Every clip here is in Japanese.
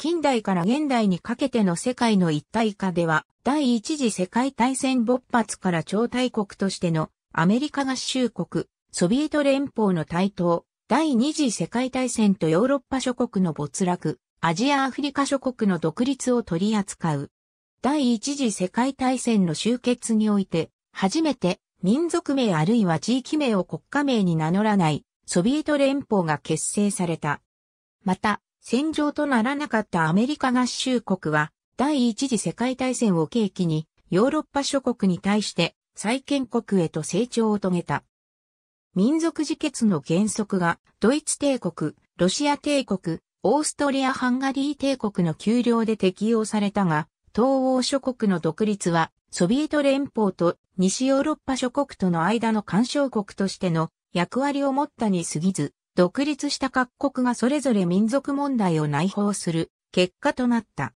近代から現代にかけての世界の一体化では、第一次世界大戦勃発から超大国としてのアメリカ合衆国、ソビエト連邦の台頭、第二次世界大戦とヨーロッパ諸国の没落、アジアアフリカ諸国の独立を取り扱う。第一次世界大戦の終結において、初めて民族名あるいは地域名を国家名に名乗らないソビエト連邦が結成された。また、戦場とならなかったアメリカ合衆国は、第一次世界大戦を契機に、ヨーロッパ諸国に対して再建国へと成長を遂げた。民族自決の原則が、ドイツ帝国、ロシア帝国、オーストリア・ハンガリー帝国の丘陵で適用されたが、東欧諸国の独立は、ソビエト連邦と西ヨーロッパ諸国との間の干渉国としての役割を持ったに過ぎず、独立した各国がそれぞれ民族問題を内包する結果となった。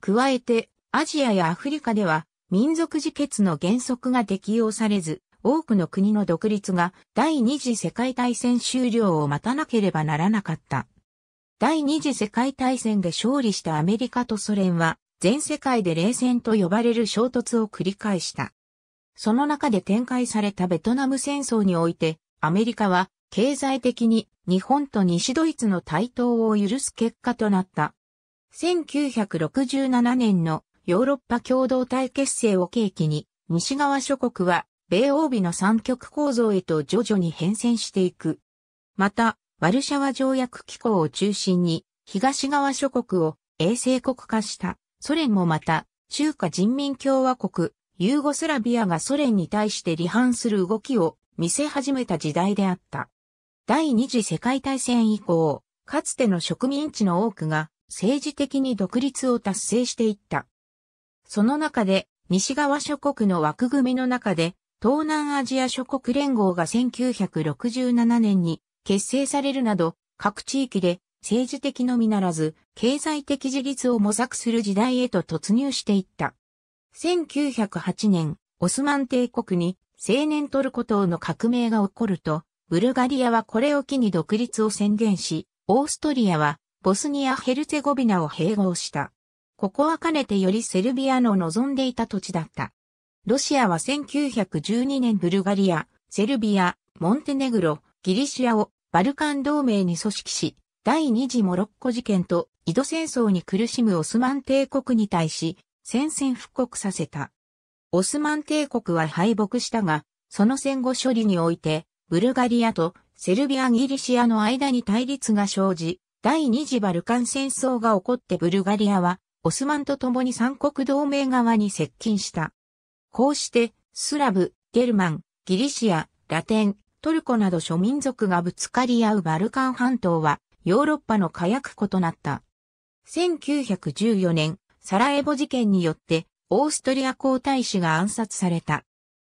加えて、アジアやアフリカでは民族自決の原則が適用されず、多くの国の独立が第二次世界大戦終了を待たなければならなかった。第二次世界大戦で勝利したアメリカとソ連は、全世界で冷戦と呼ばれる衝突を繰り返した。その中で展開されたベトナム戦争において、アメリカは経済的に日本と西ドイツの対等を許す結果となった。1967年のヨーロッパ共同体結成を契機に、西側諸国は米欧美の三極構造へと徐々に変遷していく。また、ワルシャワ条約機構を中心に、東側諸国を衛星国化したソ連もまた、中華人民共和国、ユーゴスラビアがソ連に対して離反する動きを見せ始めた時代であった。第二次世界大戦以降、かつての植民地の多くが政治的に独立を達成していった。その中で西側諸国の枠組みの中で東南アジア諸国連合が1967年に結成されるなど各地域で政治的のみならず経済的自立を模索する時代へと突入していった。1908年、オスマン帝国に青年トルコ等の革命が起こると、ブルガリアはこれを機に独立を宣言し、オーストリアはボスニア・ヘルツェゴビナを併合した。ここはかねてよりセルビアの望んでいた土地だった。ロシアは1912年ブルガリア、セルビア、モンテネグロ、ギリシアをバルカン同盟に組織し、第二次モロッコ事件と井戸戦争に苦しむオスマン帝国に対し、戦線復刻させた。オスマン帝国は敗北したが、その戦後処理において、ブルガリアとセルビア・ギリシアの間に対立が生じ、第二次バルカン戦争が起こってブルガリアは、オスマンと共に三国同盟側に接近した。こうして、スラブ、ゲルマン、ギリシア、ラテン、トルコなど諸民族がぶつかり合うバルカン半島は、ヨーロッパの火薬庫となった。1914年、サラエボ事件によって、オーストリア皇太子が暗殺された。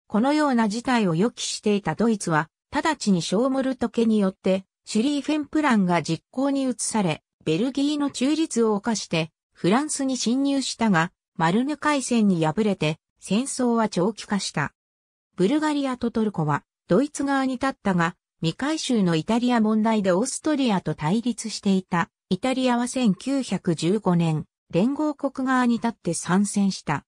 このような事態を予期していたドイツは、直ちにショーモルト家によって、シュリーフェンプランが実行に移され、ベルギーの中立を犯して、フランスに侵入したが、マルヌ海戦に敗れて、戦争は長期化した。ブルガリアとトルコは、ドイツ側に立ったが、未回収のイタリア問題でオーストリアと対立していた。イタリアは1915年、連合国側に立って参戦した。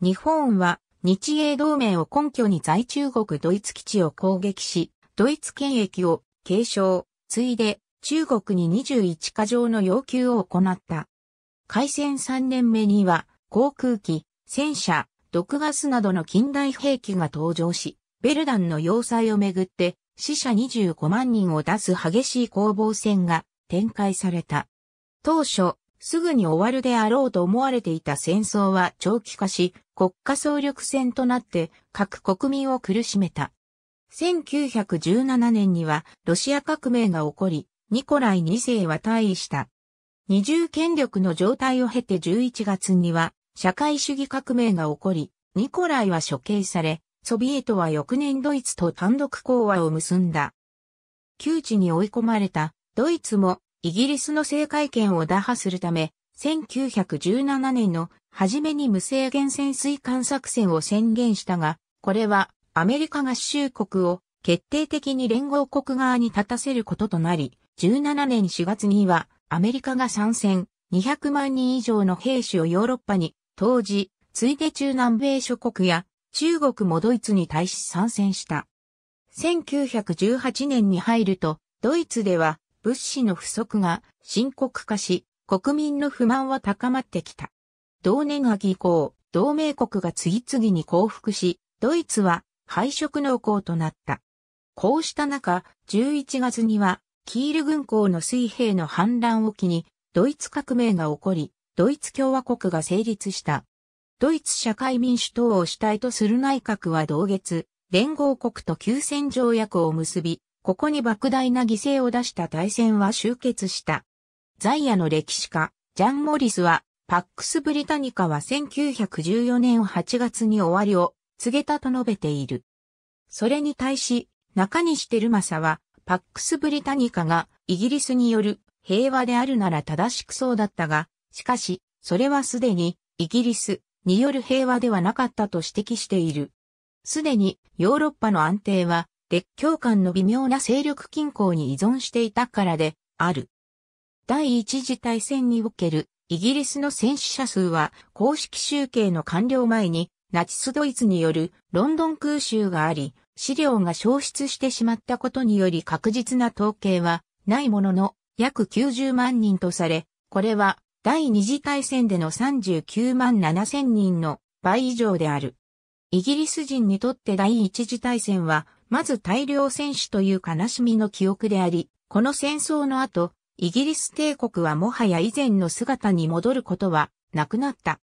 日本は、日英同盟を根拠に在中国ドイツ基地を攻撃し、ドイツ権益を継承、ついで中国に21か条の要求を行った。開戦3年目には航空機、戦車、毒ガスなどの近代兵器が登場し、ベルダンの要塞をめぐって死者25万人を出す激しい攻防戦が展開された。当初、すぐに終わるであろうと思われていた戦争は長期化し、国家総力戦となって各国民を苦しめた。1917年にはロシア革命が起こり、ニコライ2世は退位した。二重権力の状態を経て11月には社会主義革命が起こり、ニコライは処刑され、ソビエトは翌年ドイツと単独講和を結んだ。窮地に追い込まれたドイツもイギリスの政界権を打破するため、1917年の初めに無制限潜水艦作戦を宣言したが、これはアメリカ合衆国を決定的に連合国側に立たせることとなり、17年4月にはアメリカが参戦200万人以上の兵士をヨーロッパに当時、ついで中南米諸国や中国もドイツに対し参戦した。1918年に入ると、ドイツでは物資の不足が深刻化し、国民の不満は高まってきた。同年秋以降、同盟国が次々に降伏し、ドイツは敗色濃厚となった。こうした中、11月には、キール軍港の水兵の反乱を機に、ドイツ革命が起こり、ドイツ共和国が成立した。ドイツ社会民主党を主体とする内閣は同月、連合国と休戦条約を結び、ここに莫大な犠牲を出した大戦は終結した。在野の歴史家、ジャン・モリスは、パックス・ブリタニカは1914年8月に終わりを告げたと述べている。それに対し、中西照政は、パックスブリタニカがイギリスによる平和であるなら正しくそうだったが、しかし、それはすでにイギリスによる平和ではなかったと指摘している。すでにヨーロッパの安定は列強間の微妙な勢力均衡に依存していたからである。第一次大戦におけるイギリスの戦死者数は公式集計の完了前にナチスドイツによるロンドン空襲があり、資料が消失してしまったことにより確実な統計はないものの約90万人とされ、これは第二次大戦での39万7千人の倍以上である。イギリス人にとって第一次大戦は、まず大量戦死という悲しみの記憶であり、この戦争の後、イギリス帝国はもはや以前の姿に戻ることはなくなった。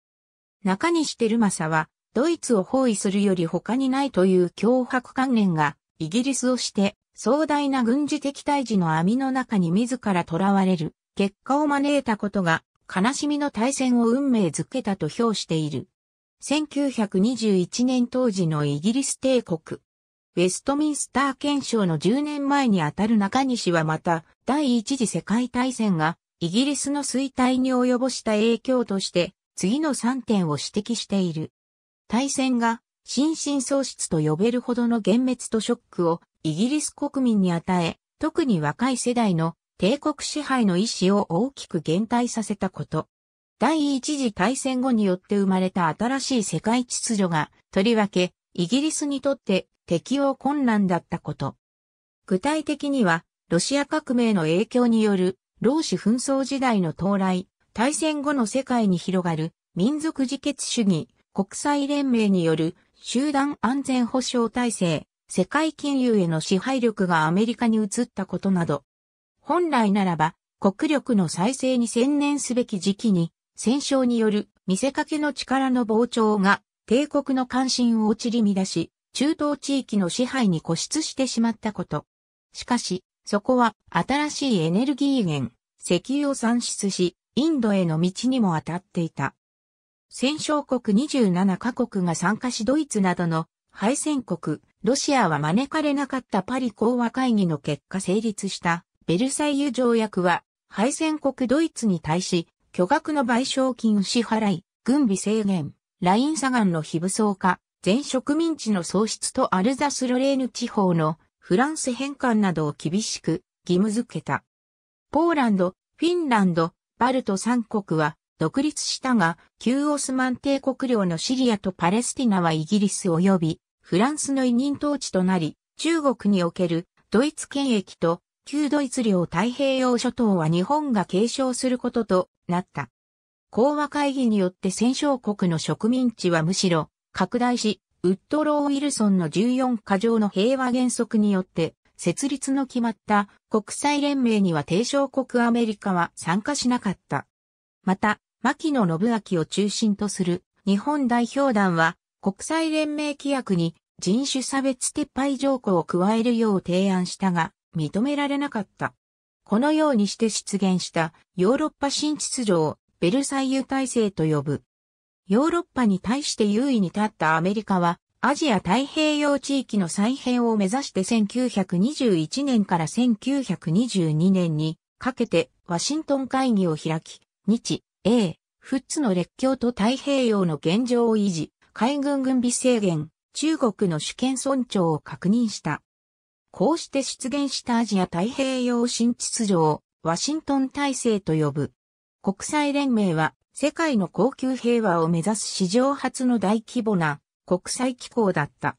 中西マサはドイツを包囲するより他にないという脅迫観念が、イギリスをして壮大な軍事的退治の網の中に自ら囚われる結果を招いたことが悲しみの対戦を運命づけたと評している。1921年当時のイギリス帝国。ウェストミンスター憲章の10年前にあたる中西はまた第一次世界大戦がイギリスの衰退に及ぼした影響として次の3点を指摘している。大戦が心神喪失と呼べるほどの幻滅とショックをイギリス国民に与え、特に若い世代の帝国支配の意思を大きく減退させたこと。第一次大戦後によって生まれた新しい世界秩序が、とりわけ、イギリスにとって適応困難だったこと。具体的には、ロシア革命の影響による、老子紛争時代の到来、大戦後の世界に広がる民族自決主義、国際連盟による集団安全保障体制、世界金融への支配力がアメリカに移ったことなど、本来ならば国力の再生に専念すべき時期に、戦勝による見せかけの力の膨張が帝国の関心を散り乱し、中東地域の支配に固執してしまったこと。しかし、そこは新しいエネルギー源、石油を産出し、インドへの道にも当たっていた。戦勝国27カ国が参加しドイツなどの敗戦国、ロシアは招かれなかったパリ講和会議の結果成立したベルサイユ条約は敗戦国ドイツに対し巨額の賠償金支払い、軍備制限、ライン左岸の非武装化、全植民地の喪失とアルザスロレーヌ地方のフランス返還などを厳しく義務付けた。ポーランド、フィンランド、バルト3国は独立したが、旧オスマン帝国領のシリアとパレスティナはイギリス及びフランスの委任統治となり、中国におけるドイツ権益と旧ドイツ領太平洋諸島は日本が継承することとなった。講和会議によって戦勝国の植民地はむしろ拡大し、ウッドロー・ウィルソンの14か条の平和原則によって設立の決まった国際連盟には低小国アメリカは参加しなかった。また、牧野信明を中心とする日本代表団は国際連盟規約に人種差別撤廃条項を加えるよう提案したが認められなかった。このようにして出現したヨーロッパ新秩序をベルサイユ体制と呼ぶ。ヨーロッパに対して優位に立ったアメリカはアジア太平洋地域の再編を目指して1921年から1922年にかけてワシントン会議を開き、日、英、ッツの列強と太平洋の現状を維持、海軍軍備制限、中国の主権尊重を確認した。こうして出現したアジア太平洋新秩序をワシントン体制と呼ぶ。国際連盟は世界の高級平和を目指す史上初の大規模な国際機構だった。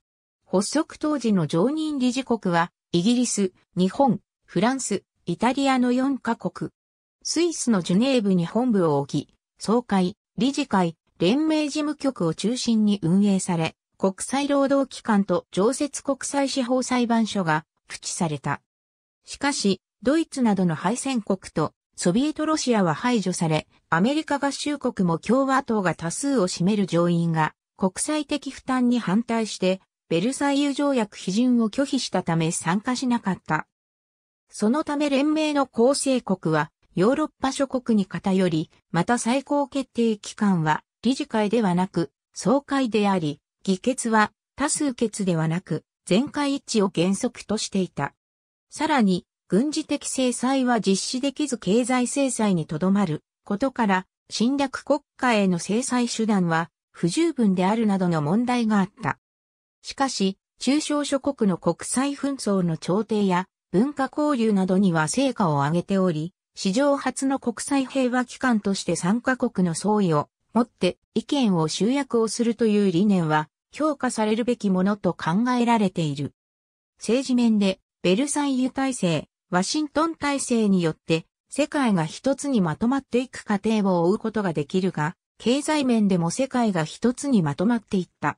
発足当時の常任理事国はイギリス、日本、フランス、イタリアの4カ国。スイスのジュネーブに本部を置き、総会、理事会、連盟事務局を中心に運営され、国際労働機関と常設国際司法裁判所が駆使された。しかし、ドイツなどの敗戦国とソビエトロシアは排除され、アメリカ合衆国も共和党が多数を占める上院が国際的負担に反対して、ベルサイユ条約批准を拒否したため参加しなかった。そのため連盟の構成国はヨーロッパ諸国に偏り、また最高決定機関は理事会ではなく、総会であり、議決は多数決ではなく、全会一致を原則としていた。さらに、軍事的制裁は実施できず経済制裁にとどまることから、侵略国家への制裁手段は不十分であるなどの問題があった。しかし、中小諸国の国際紛争の調停や文化交流などには成果を上げており、史上初の国際平和機関として参加国の総意を持って意見を集約をするという理念は評価されるべきものと考えられている。政治面でベルサイユ体制、ワシントン体制によって世界が一つにまとまっていく過程を追うことができるが、経済面でも世界が一つにまとまっていった。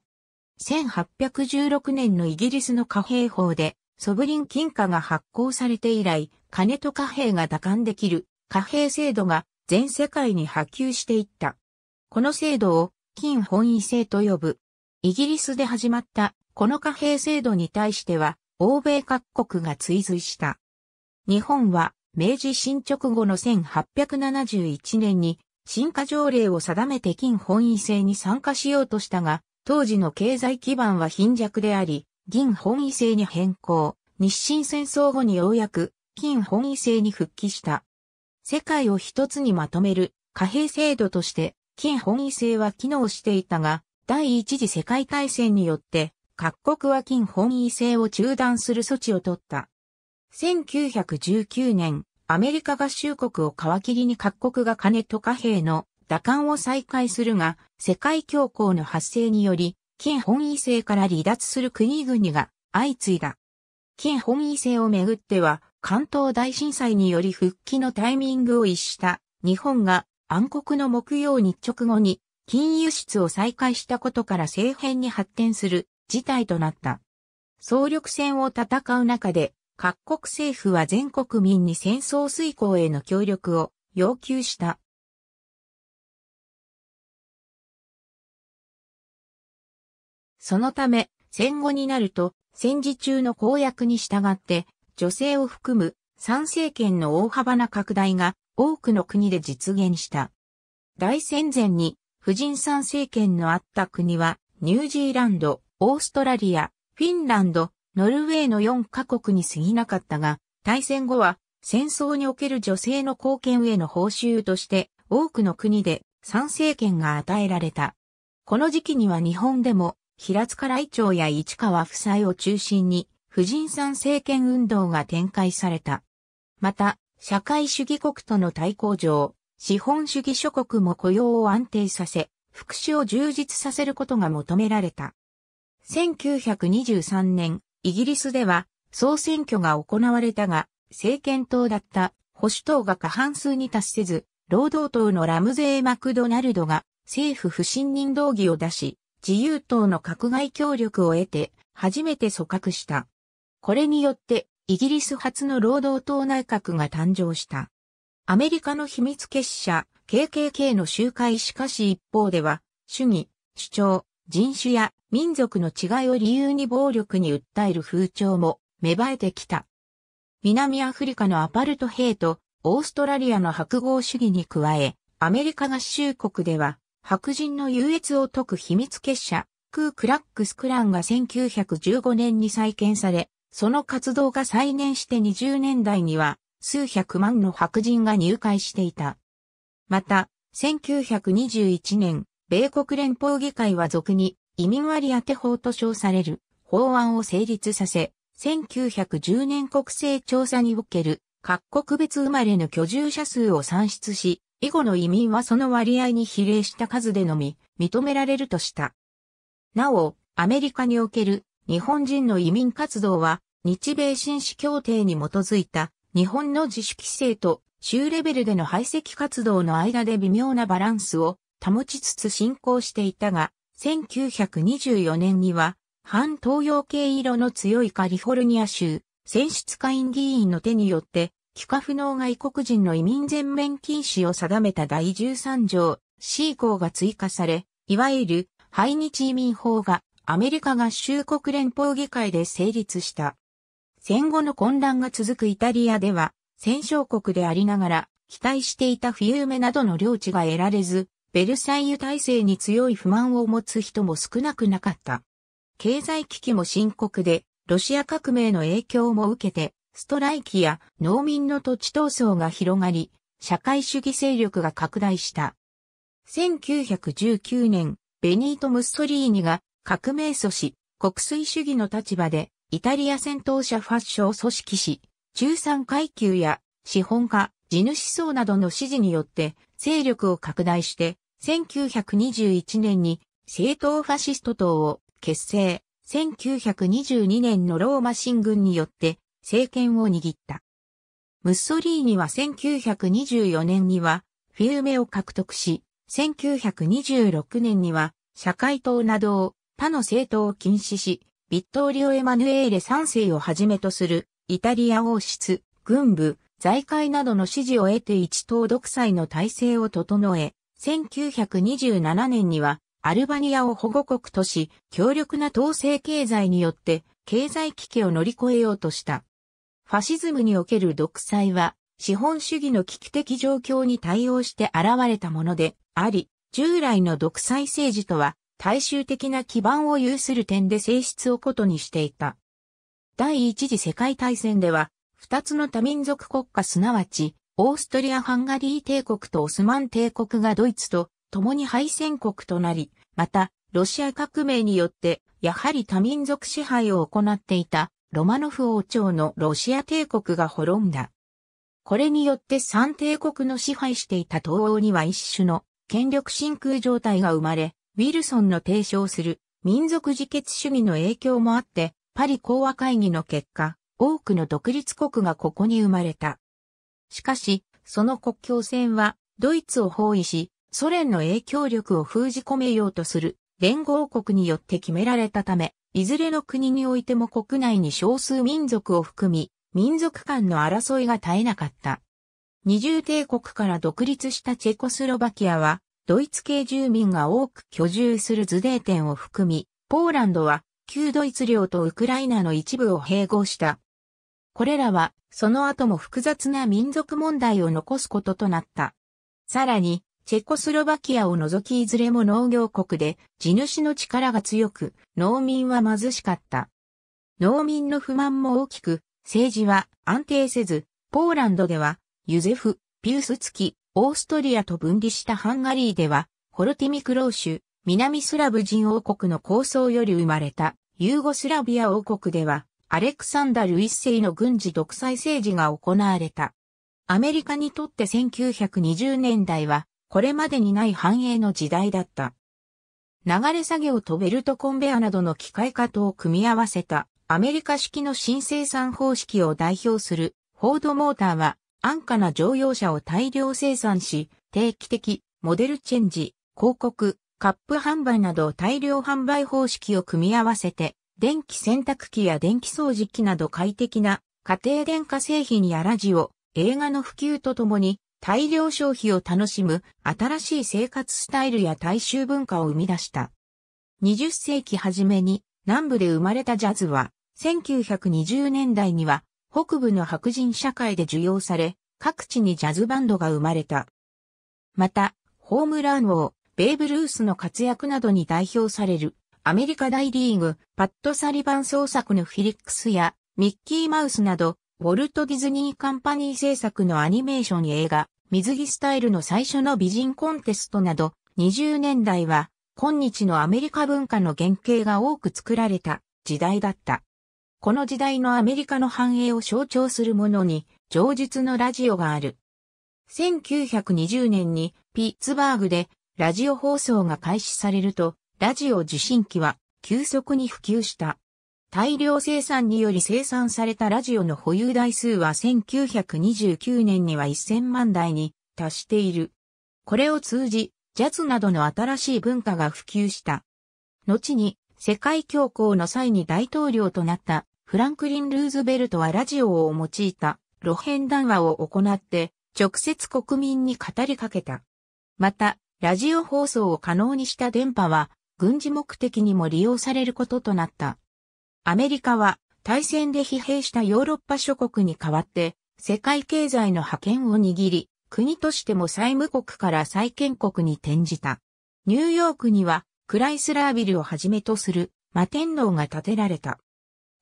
1816年のイギリスの貨幣法でソブリン金貨が発行されて以来、金と貨幣が打感できる貨幣制度が全世界に波及していった。この制度を金本位制と呼ぶ。イギリスで始まったこの貨幣制度に対しては欧米各国が追随した。日本は明治新直後の1871年に新化条例を定めて金本位制に参加しようとしたが、当時の経済基盤は貧弱であり、銀本位制に変更、日清戦争後にようやく金本位制に復帰した。世界を一つにまとめる貨幣制度として金本位制は機能していたが、第一次世界大戦によって各国は金本位制を中断する措置を取った。1919年、アメリカ合衆国を皮切りに各国が金と貨幣の打艦を再開するが、世界恐慌の発生により、金本位制から離脱する国々が相次いだ。金本位制をめぐっては、関東大震災により復帰のタイミングを逸した日本が暗黒の木曜日直後に金輸出を再開したことから政変に発展する事態となった。総力戦を戦う中で各国政府は全国民に戦争遂行への協力を要求した。そのため、戦後になると、戦時中の公約に従って、女性を含む参政権の大幅な拡大が多くの国で実現した。大戦前に、婦人参政権のあった国は、ニュージーランド、オーストラリア、フィンランド、ノルウェーの4カ国に過ぎなかったが、大戦後は戦争における女性の貢献への報酬として多くの国で参政権が与えられた。この時期には日本でも平塚来長や市川夫妻を中心に、婦人参政権運動が展開された。また、社会主義国との対抗上、資本主義諸国も雇用を安定させ、福祉を充実させることが求められた。1923年、イギリスでは総選挙が行われたが、政権党だった保守党が過半数に達せず、労働党のラムゼー・マクドナルドが政府不信任動議を出し、自由党の閣外協力を得て、初めて組閣した。これによって、イギリス初の労働党内閣が誕生した。アメリカの秘密結社、KKK の集会しかし一方では、主義、主張、人種や民族の違いを理由に暴力に訴える風潮も芽生えてきた。南アフリカのアパルトヘイト、オーストラリアの白豪主義に加え、アメリカ合衆国では白人の優越を解く秘密結社、クークラックスクランが1915年に再建され、その活動が再燃して20年代には、数百万の白人が入会していた。また、1921年、米国連邦議会は俗に移民割当法と称される法案を成立させ、1910年国勢調査における各国別生まれの居住者数を算出し、以後の移民はその割合に比例した数でのみ認められるとした。なお、アメリカにおける日本人の移民活動は日米紳士協定に基づいた日本の自主規制と州レベルでの排斥活動の間で微妙なバランスを保ちつつ進行していたが、1924年には反東洋系色の強いカリフォルニア州選出会員議員の手によって帰化不能外国人の移民全面禁止を定めた第13条 C 項が追加され、いわゆる排日移民法がアメリカ合衆国連邦議会で成立した。戦後の混乱が続くイタリアでは、戦勝国でありながら、期待していた冬梅などの領地が得られず、ベルサイユ体制に強い不満を持つ人も少なくなかった。経済危機も深刻で、ロシア革命の影響も受けて、ストライキや農民の土地闘争が広がり、社会主義勢力が拡大した。1919年、ベニート・ムッソリーニが革命阻止、国粋主義の立場でイタリア戦闘者ファッションを組織し、中産階級や資本家、地主層などの支持によって勢力を拡大して、1921年に政党ファシスト党を結成、1922年のローマ新軍によって政権を握った。ムッソリーニは1924年にはフィウメを獲得し、1926年には社会党などを他の政党を禁止し、ビットーリオ・エマヌエーレ3世をはじめとするイタリア王室、軍部、財界などの支持を得て一党独裁の体制を整え、1927年にはアルバニアを保護国とし、強力な統制経済によって経済危機を乗り越えようとした。ファシズムにおける独裁は、資本主義の危機的状況に対応して現れたものであり、従来の独裁政治とは大衆的な基盤を有する点で性質を異にしていた。第一次世界大戦では、二つの多民族国家すなわち、オーストリア・ハンガリー帝国とオスマン帝国がドイツと共に敗戦国となり、また、ロシア革命によって、やはり多民族支配を行っていたロマノフ王朝のロシア帝国が滅んだ。これによって三帝国の支配していた東欧には一種の権力真空状態が生まれ、ウィルソンの提唱する民族自決主義の影響もあって、パリ講和会議の結果、多くの独立国がここに生まれた。しかし、その国境線はドイツを包囲し、ソ連の影響力を封じ込めようとする連合国によって決められたため、いずれの国においても国内に少数民族を含み、民族間の争いが絶えなかった。二重帝国から独立したチェコスロバキアは、ドイツ系住民が多く居住するズデーテンを含み、ポーランドは旧ドイツ領とウクライナの一部を併合した。これらは、その後も複雑な民族問題を残すこととなった。さらに、チェコスロバキアを除きいずれも農業国で、地主の力が強く、農民は貧しかった。農民の不満も大きく、政治は安定せず、ポーランドでは、ユゼフ、ピウス付き、オーストリアと分離したハンガリーでは、ホルティミクローシュ、南スラブ人王国の構想より生まれた、ユーゴスラビア王国では、アレクサンダル一世の軍事独裁政治が行われた。アメリカにとって1920年代は、これまでにない繁栄の時代だった。流れ作業とベルトコンベアなどの機械化とを組み合わせたアメリカ式の新生産方式を代表するフォードモーターは安価な乗用車を大量生産し、定期的、モデルチェンジ、広告、カップ販売など大量販売方式を組み合わせて、電気洗濯機や電気掃除機など快適な家庭電化製品やラジオ、映画の普及とともに大量消費を楽しむ新しい生活スタイルや大衆文化を生み出した。20世紀初めに南部で生まれたジャズは、1920年代には北部の白人社会で受容され、各地にジャズバンドが生まれた。また、ホームラン王、ベーブ・ルースの活躍などに代表される、アメリカ大リーグ、パッド・サリバン創作のフィリックスや、ミッキー・マウスなど、ウォルト・ディズニー・カンパニー制作のアニメーション映画、水着スタイルの最初の美人コンテストなど、20年代は、今日のアメリカ文化の原型が多く作られた時代だった。この時代のアメリカの繁栄を象徴するものに、上述のラジオがある。1920年にピッツバーグでラジオ放送が開始されると、ラジオ受信機は急速に普及した。大量生産により生産されたラジオの保有台数は1929年には1000万台に達している。これを通じ、ジャズなどの新しい文化が普及した。後に、世界恐慌の際に大統領となったフランクリン・ルーズベルトはラジオを用いた露辺談話を行って直接国民に語りかけた。また、ラジオ放送を可能にした電波は軍事目的にも利用されることとなった。アメリカは大戦で疲弊したヨーロッパ諸国に代わって世界経済の覇権を握り、国としても債務国から債権国に転じた。ニューヨークにはクライスラービルをはじめとする摩天楼が建てられた。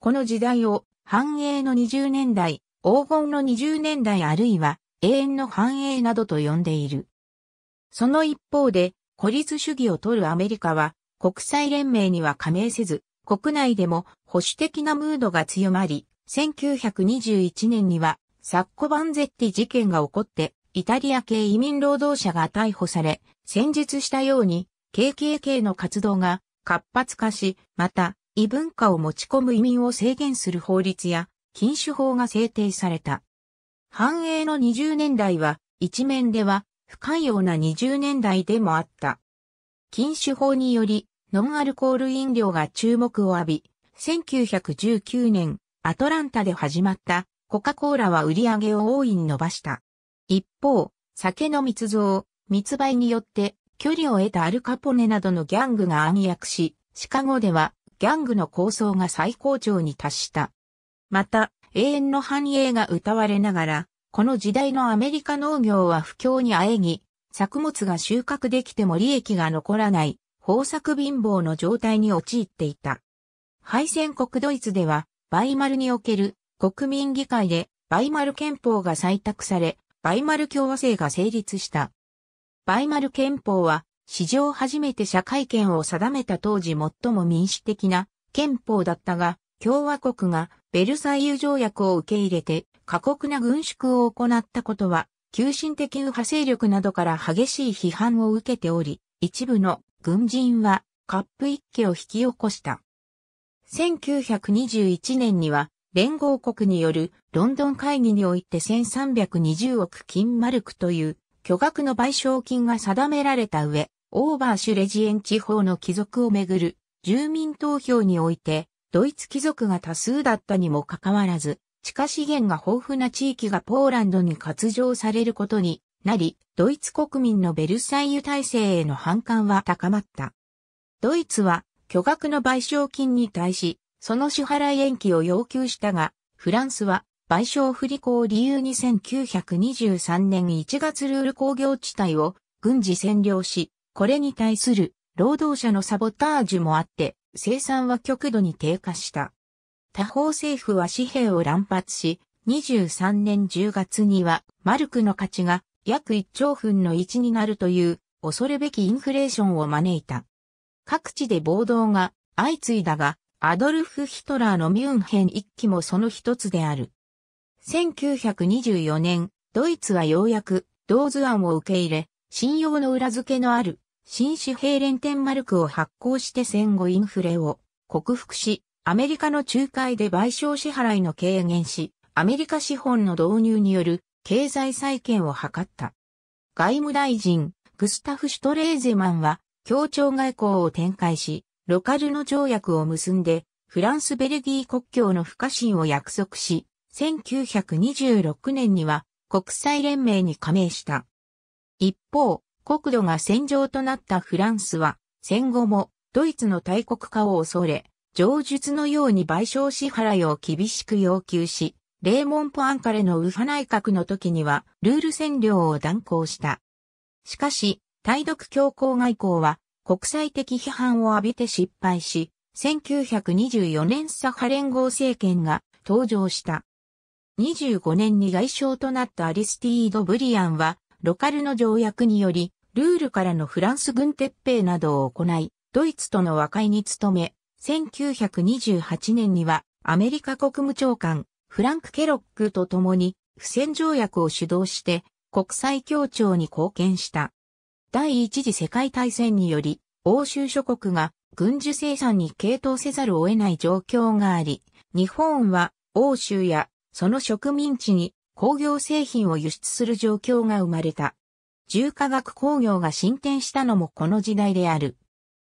この時代を繁栄の20年代、黄金の20年代あるいは永遠の繁栄などと呼んでいる。その一方で孤立主義を取るアメリカは国際連盟には加盟せず国内でも保守的なムードが強まり、1921年にはサッコ・バンゼッティ事件が起こって、イタリア系移民労働者が逮捕され、先日したように、KKK の活動が活発化し、また、異文化を持ち込む移民を制限する法律や禁酒法が制定された。繁栄の20年代は、一面では不寛容な20年代でもあった。禁酒法により、ノンアルコール飲料が注目を浴び、1919年、アトランタで始まったコカ・コーラは売り上げを大いに伸ばした。一方、酒の密造、密売によって距離を得たアルカポネなどのギャングが暗躍し、シカゴではギャングの構想が最高潮に達した。また、永遠の繁栄が歌われながら、この時代のアメリカ農業は不況にあえぎ、作物が収穫できても利益が残らない豊作貧乏の状態に陥っていた。敗戦国ドイツでは、バイマルにおける国民議会でバイマル憲法が採択され、バイマル共和制が成立した。バイマル憲法は、史上初めて社会権を定めた当時最も民主的な憲法だったが、共和国がベルサイユ条約を受け入れて過酷な軍縮を行ったことは、急進的右派勢力などから激しい批判を受けており、一部の軍人はカップ一家を引き起こした。1921年には連合国によるロンドン会議において1320億金マルクという巨額の賠償金が定められた上、オーバーシュレジエン地方の貴族をめぐる住民投票において、ドイツ貴族が多数だったにもかかわらず、地下資源が豊富な地域がポーランドに割譲されることになり、ドイツ国民のベルサイユ体制への反感は高まった。ドイツは巨額の賠償金に対し、その支払い延期を要求したが、フランスは賠償不履行を理由に1923年1月ルール工業地帯を軍事占領し、これに対する労働者のサボタージュもあって、生産は極度に低下した。他方政府は紙幣を乱発し、23年10月にはマルクの価値が約1兆分の1になるという恐るべきインフレーションを招いた。各地で暴動が相次いだが、アドルフ・ヒトラーのミュンヘン一期もその一つである。1924年、ドイツはようやく、同図案を受け入れ、信用の裏付けのある、新紙幣連天マルクを発行して戦後インフレを克服し、アメリカの仲介で賠償支払いの軽減し、アメリカ資本の導入による経済再建を図った。外務大臣、グスタフ・シュトレーゼマンは、協調外交を展開し、ロカルの条約を結んで、フランス・ベルギー国境の不可侵を約束し、1926年には国際連盟に加盟した。一方、国土が戦場となったフランスは、戦後もドイツの大国化を恐れ、上述のように賠償支払いを厳しく要求し、レーモン・ポアンカレの右派内閣の時には、ルール占領を断行した。しかし、対独強硬外交は、国際的批判を浴びて失敗し、1924年サハ連合政権が登場した。25年に外相となったアリスティード・ブリアンは、ロカルの条約により、ルールからのフランス軍撤兵などを行い、ドイツとの和解に努め、1928年にはアメリカ国務長官、フランク・ケロックと共に、不戦条約を主導して、国際協調に貢献した。第一次世界大戦により、欧州諸国が軍需生産に傾倒せざるを得ない状況があり、日本は欧州やその植民地に工業製品を輸出する状況が生まれた。重化学工業が進展したのもこの時代である。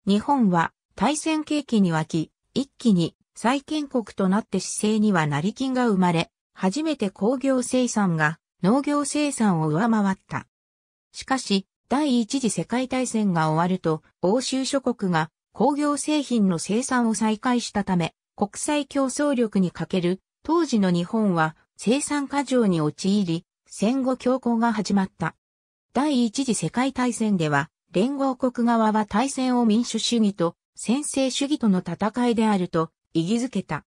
日本は大戦景気に沸き、一気に再建国となって市政には成金が生まれ、初めて工業生産が農業生産を上回った。しかし、第一次世界大戦が終わると、欧州諸国が工業製品の生産を再開したため、国際競争力に欠ける、当時の日本は生産過剰に陥り、戦後強行が始まった。第一次世界大戦では、連合国側は大戦を民主主義と専制主義との戦いであると意義づけた。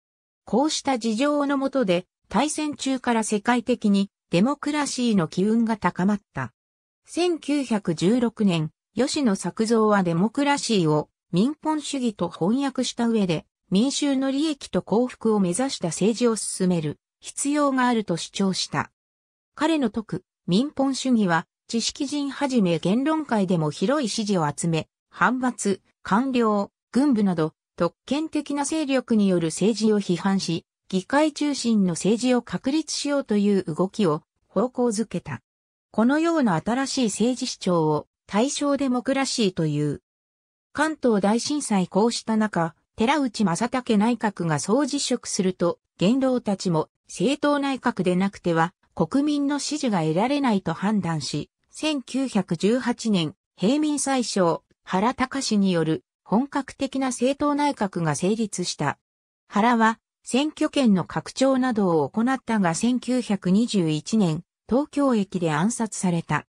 こうした事情のもとで、大戦中から世界的にデモクラシーの機運が高まった。1916年、吉野作造はデモクラシーを民本主義と翻訳した上で、民衆の利益と幸福を目指した政治を進める必要があると主張した。彼の説く民本主義は知識人はじめ言論界でも広い支持を集め、反発、官僚、軍部など特権的な勢力による政治を批判し、議会中心の政治を確立しようという動きを方向づけた。このような新しい政治主張を対象デモクラシーという。関東大震災こうした中、寺内正武内閣が総辞職すると、元老たちも政党内閣でなくては国民の支持が得られないと判断し、1918年、平民最小、原隆による本格的な政党内閣が成立した。原は選挙権の拡張などを行ったが1921年、東京駅で暗殺された。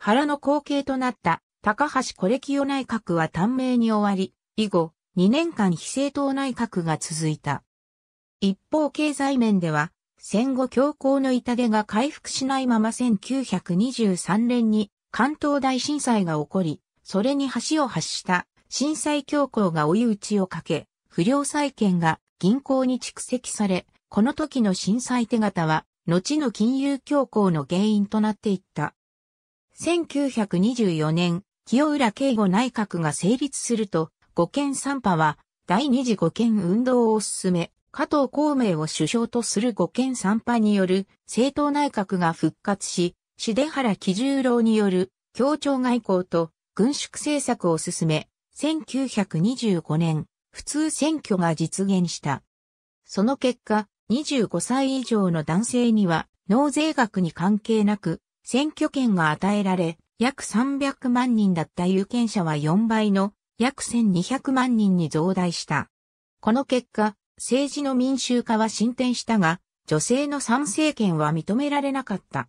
原の後継となった高橋コレキオ内閣は短命に終わり、以後、2年間非政党内閣が続いた。一方経済面では、戦後強行の痛手が回復しないまま1923年に関東大震災が起こり、それに橋を発した震災恐慌が追い打ちをかけ、不良債権が銀行に蓄積され、この時の震災手形は、後の金融恐慌の原因となっていった。1924年、清浦慶吾内閣が成立すると、五県三派は、第二次五県運動を進め、加藤孔明を首相とする五県三派による政党内閣が復活し、茂原喜十郎による協調外交と軍縮政策を進め、1925年、普通選挙が実現した。その結果、25歳以上の男性には、納税額に関係なく、選挙権が与えられ、約300万人だった有権者は4倍の約1200万人に増大した。この結果、政治の民衆化は進展したが、女性の参政権は認められなかった。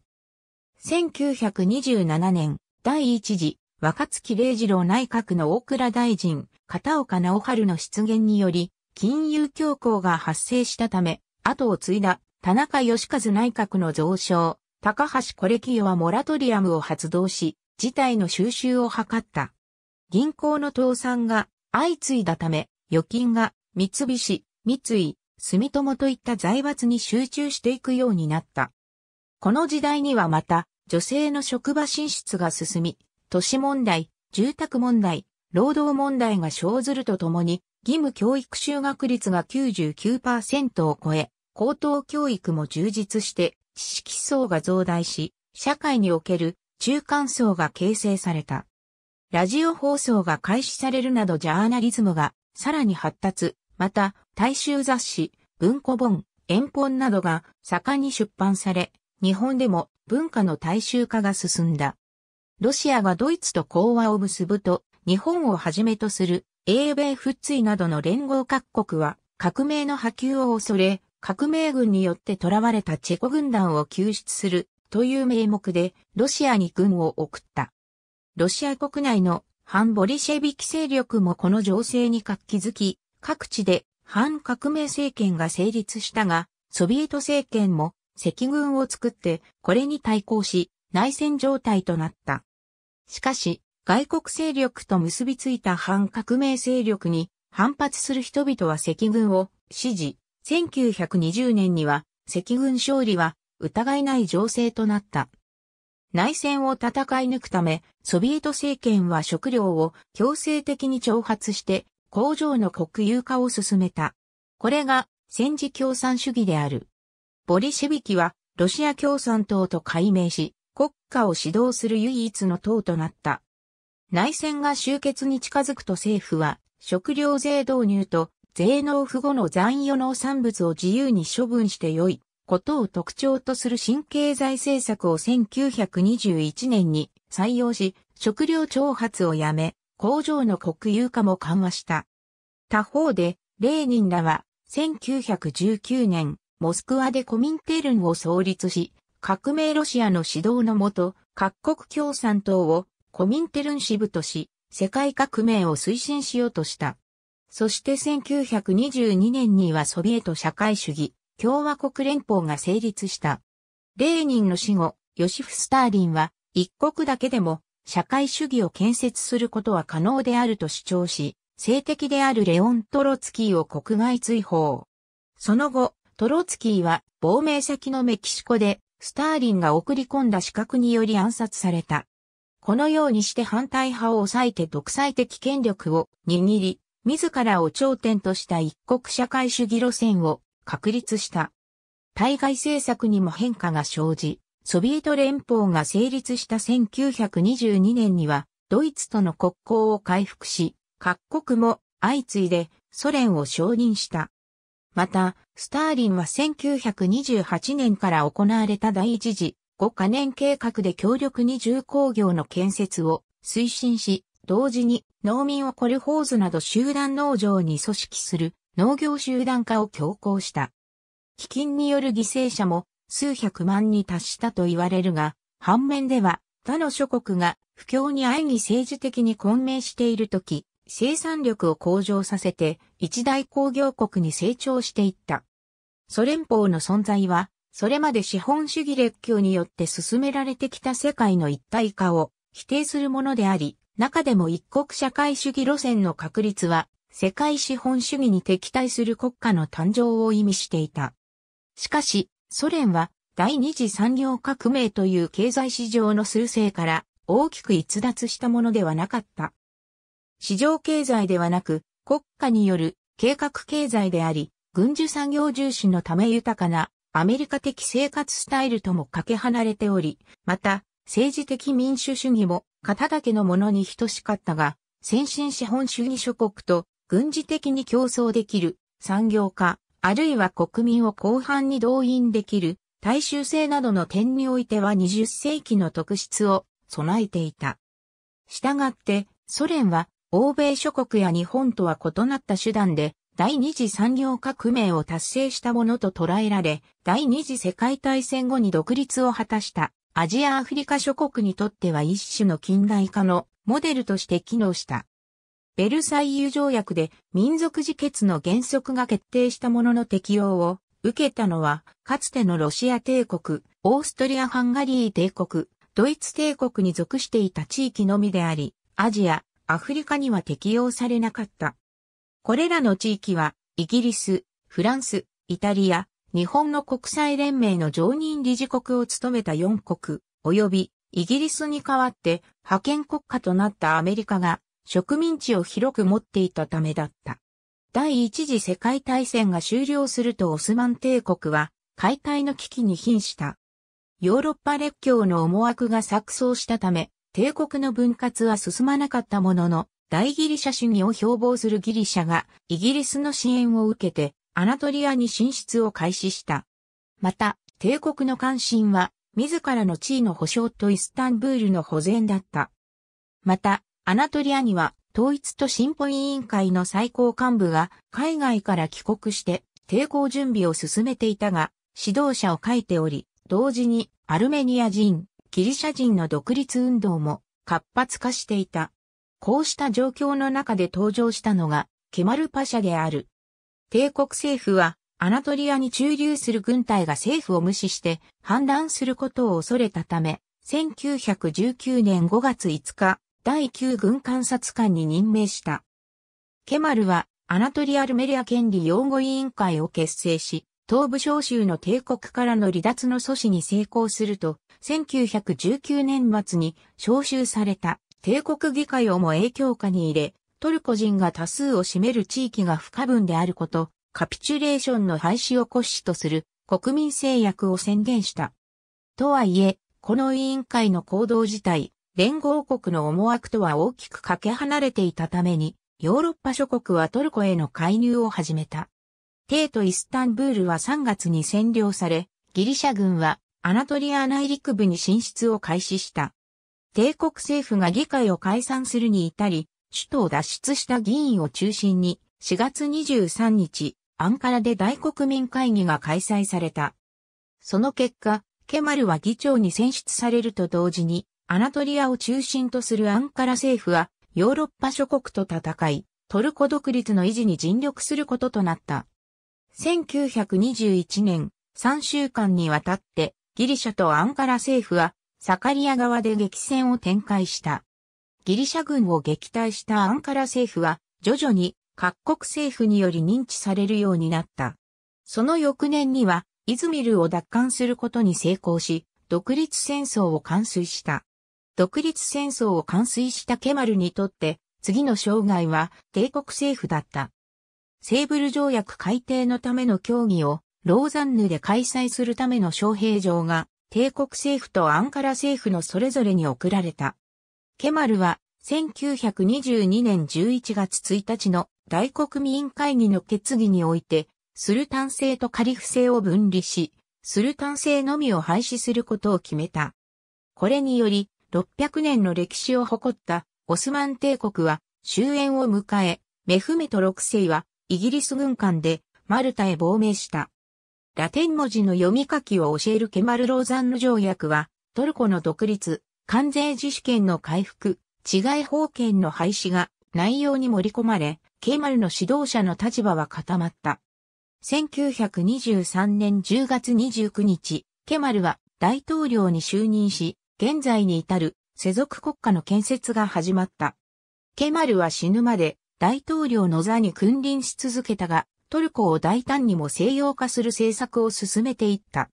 1927年、第一次若月礼二郎内閣の大倉大臣、片岡直春の出現により、金融恐慌が発生したため、後を継いだ田中義和内閣の増床、高橋コレキヨはモラトリアムを発動し、事態の収集を図った。銀行の倒産が相次いだため、預金が三菱、三井、住友といった財閥に集中していくようになった。この時代にはまた、女性の職場進出が進み、都市問題、住宅問題、労働問題が生ずるとともに、義務教育修学率が99%を超え、高等教育も充実して、知識層が増大し、社会における中間層が形成された。ラジオ放送が開始されるなどジャーナリズムがさらに発達、また大衆雑誌、文庫本、遠本などが盛んに出版され、日本でも文化の大衆化が進んだ。ロシアがドイツと講和を結ぶと、日本をはじめとする英米仏追などの連合各国は革命の波及を恐れ、革命軍によって囚われたチェコ軍団を救出するという名目でロシアに軍を送った。ロシア国内の反ボリシェビキ勢力もこの情勢に活気づき、各地で反革命政権が成立したが、ソビエト政権も赤軍を作ってこれに対抗し内戦状態となった。しかし、外国勢力と結びついた反革命勢力に反発する人々は赤軍を支持。1920年には赤軍勝利は疑いない情勢となった。内戦を戦い抜くため、ソビエト政権は食料を強制的に挑発して工場の国有化を進めた。これが戦時共産主義である。ボリシェビキはロシア共産党と改名し、国家を指導する唯一の党となった。内戦が終結に近づくと政府は、食料税導入と税納付後の残余農産物を自由に処分して良いことを特徴とする新経済政策を1921年に採用し、食料調発をやめ、工場の国有化も緩和した。他方で、レーニンらは1919年、モスクワでコミンテルンを創立し、革命ロシアの指導のもと、各国共産党をコミンテルン支部とし、世界革命を推進しようとした。そして1922年にはソビエト社会主義、共和国連邦が成立した。レーニンの死後、ヨシフ・スターリンは、一国だけでも社会主義を建設することは可能であると主張し、性的であるレオン・トロツキーを国外追放。その後、トロツキーは亡命先のメキシコでスターリンが送り込んだ資格により暗殺された。このようにして反対派を抑えて独裁的権力を握り、自らを頂点とした一国社会主義路線を確立した。対外政策にも変化が生じ、ソビエト連邦が成立した1922年には、ドイツとの国交を回復し、各国も相次いでソ連を承認した。また、スターリンは1928年から行われた第一次5カ年計画で強力に重工業の建設を推進し、同時に農民をコルホーズなど集団農場に組織する農業集団化を強行した。飢饉による犠牲者も数百万に達したと言われるが、反面では他の諸国が不況にあえぎ政治的に混迷している時、生産力を向上させて一大工業国に成長していった。ソ連邦の存在は、それまで資本主義列強によって進められてきた世界の一体化を否定するものであり、中でも一国社会主義路線の確立は、世界資本主義に敵対する国家の誕生を意味していた。しかし、ソ連は第二次産業革命という経済市場の趨勢から大きく逸脱したものではなかった。市場経済ではなく、国家による計画経済であり、軍需産業重視のため豊かなアメリカ的生活スタイルともかけ離れており、また政治的民主主義も肩だけのものに等しかったが、先進資本主義諸国と軍事的に競争できる産業化、あるいは国民を広範に動員できる大衆性などの点においては20世紀の特質を備えていた。したがってソ連は欧米諸国や日本とは異なった手段で第二次産業革命を達成したものと捉えられ、第二次世界大戦後に独立を果たしたアジア・アフリカ諸国にとっては一種の近代化のモデルとして機能した。ベルサイユ条約で民族自決の原則が決定したものの適用を受けたのは、かつてのロシア帝国、オーストリア・ハンガリー帝国、ドイツ帝国に属していた地域のみであり、アジア、アフリカには適用されなかった。これらの地域は、イギリス、フランス、イタリア、日本の国際連盟の常任理事国を務めた4国、及びイギリスに代わって派遣国家となったアメリカが植民地を広く持っていたためだった。第一次世界大戦が終了するとオスマン帝国は解体の危機に瀕した。ヨーロッパ列強の思惑が錯綜したため、帝国の分割は進まなかったものの、大ギリシャ主義を標榜するギリシャがイギリスの支援を受けてアナトリアに進出を開始した。また、帝国の関心は自らの地位の保障とイスタンブールの保全だった。また、アナトリアには統一と進歩委員会の最高幹部が海外から帰国して抵抗準備を進めていたが、指導者を書いており、同時にアルメニア人、ギリシャ人の独立運動も活発化していた。こうした状況の中で登場したのが、ケマルパシャである。帝国政府は、アナトリアに駐留する軍隊が政府を無視して反乱することを恐れたため、1919年5月5日、第9軍監察官に任命した。ケマルは、アナトリアルメリア権利擁護委員会を結成し、東部召集の帝国からの離脱の阻止に成功すると、1919年末に招集された帝国議会をも影響下に入れ、トルコ人が多数を占める地域が不可分であること、カピチュレーションの廃止を骨子とする国民制約を宣言した。とはいえ、この委員会の行動自体、連合国の思惑とは大きくかけ離れていたために、ヨーロッパ諸国はトルコへの介入を始めた。帝都イスタンブールは3月に占領され、ギリシャ軍はアナトリア内陸部に進出を開始した。帝国政府が議会を解散するに至り、首都を脱出した議員を中心に、4月23日、アンカラで大国民会議が開催された。その結果、ケマルは議長に選出されると同時に、アナトリアを中心とするアンカラ政府は、ヨーロッパ諸国と戦い、トルコ独立の維持に尽力することとなった。1921年、3週間にわたって、ギリシャとアンカラ政府は、サカリア側で激戦を展開した。ギリシャ軍を撃退したアンカラ政府は、徐々に各国政府により認知されるようになった。その翌年には、イズミルを奪還することに成功し、独立戦争を完遂した。独立戦争を完遂したケマルにとって、次の障害は帝国政府だった。セーブル条約改定のための協議をローザンヌで開催するための招聘状が、帝国政府とアンカラ政府のそれぞれに送られた。ケマルは、1922年11月1日の大国民会議の決議において、スルタン制とカリフ制を分離し、スルタン制のみを廃止することを決めた。これにより、600年の歴史を誇ったオスマン帝国は終焉を迎え、メフメト6世はイギリス軍艦でマルタへ亡命した。ラテン文字の読み書きを教えるケマル・ローザンヌ条約は、トルコの独立、関税自主権の回復、治外法権の廃止が内容に盛り込まれ、ケマルの指導者の立場は固まった。1923年10月29日、ケマルは大統領に就任し、現在に至る世俗国家の建設が始まった。ケマルは死ぬまで大統領の座に君臨し続けたが、トルコを大胆にも西洋化する政策を進めていった。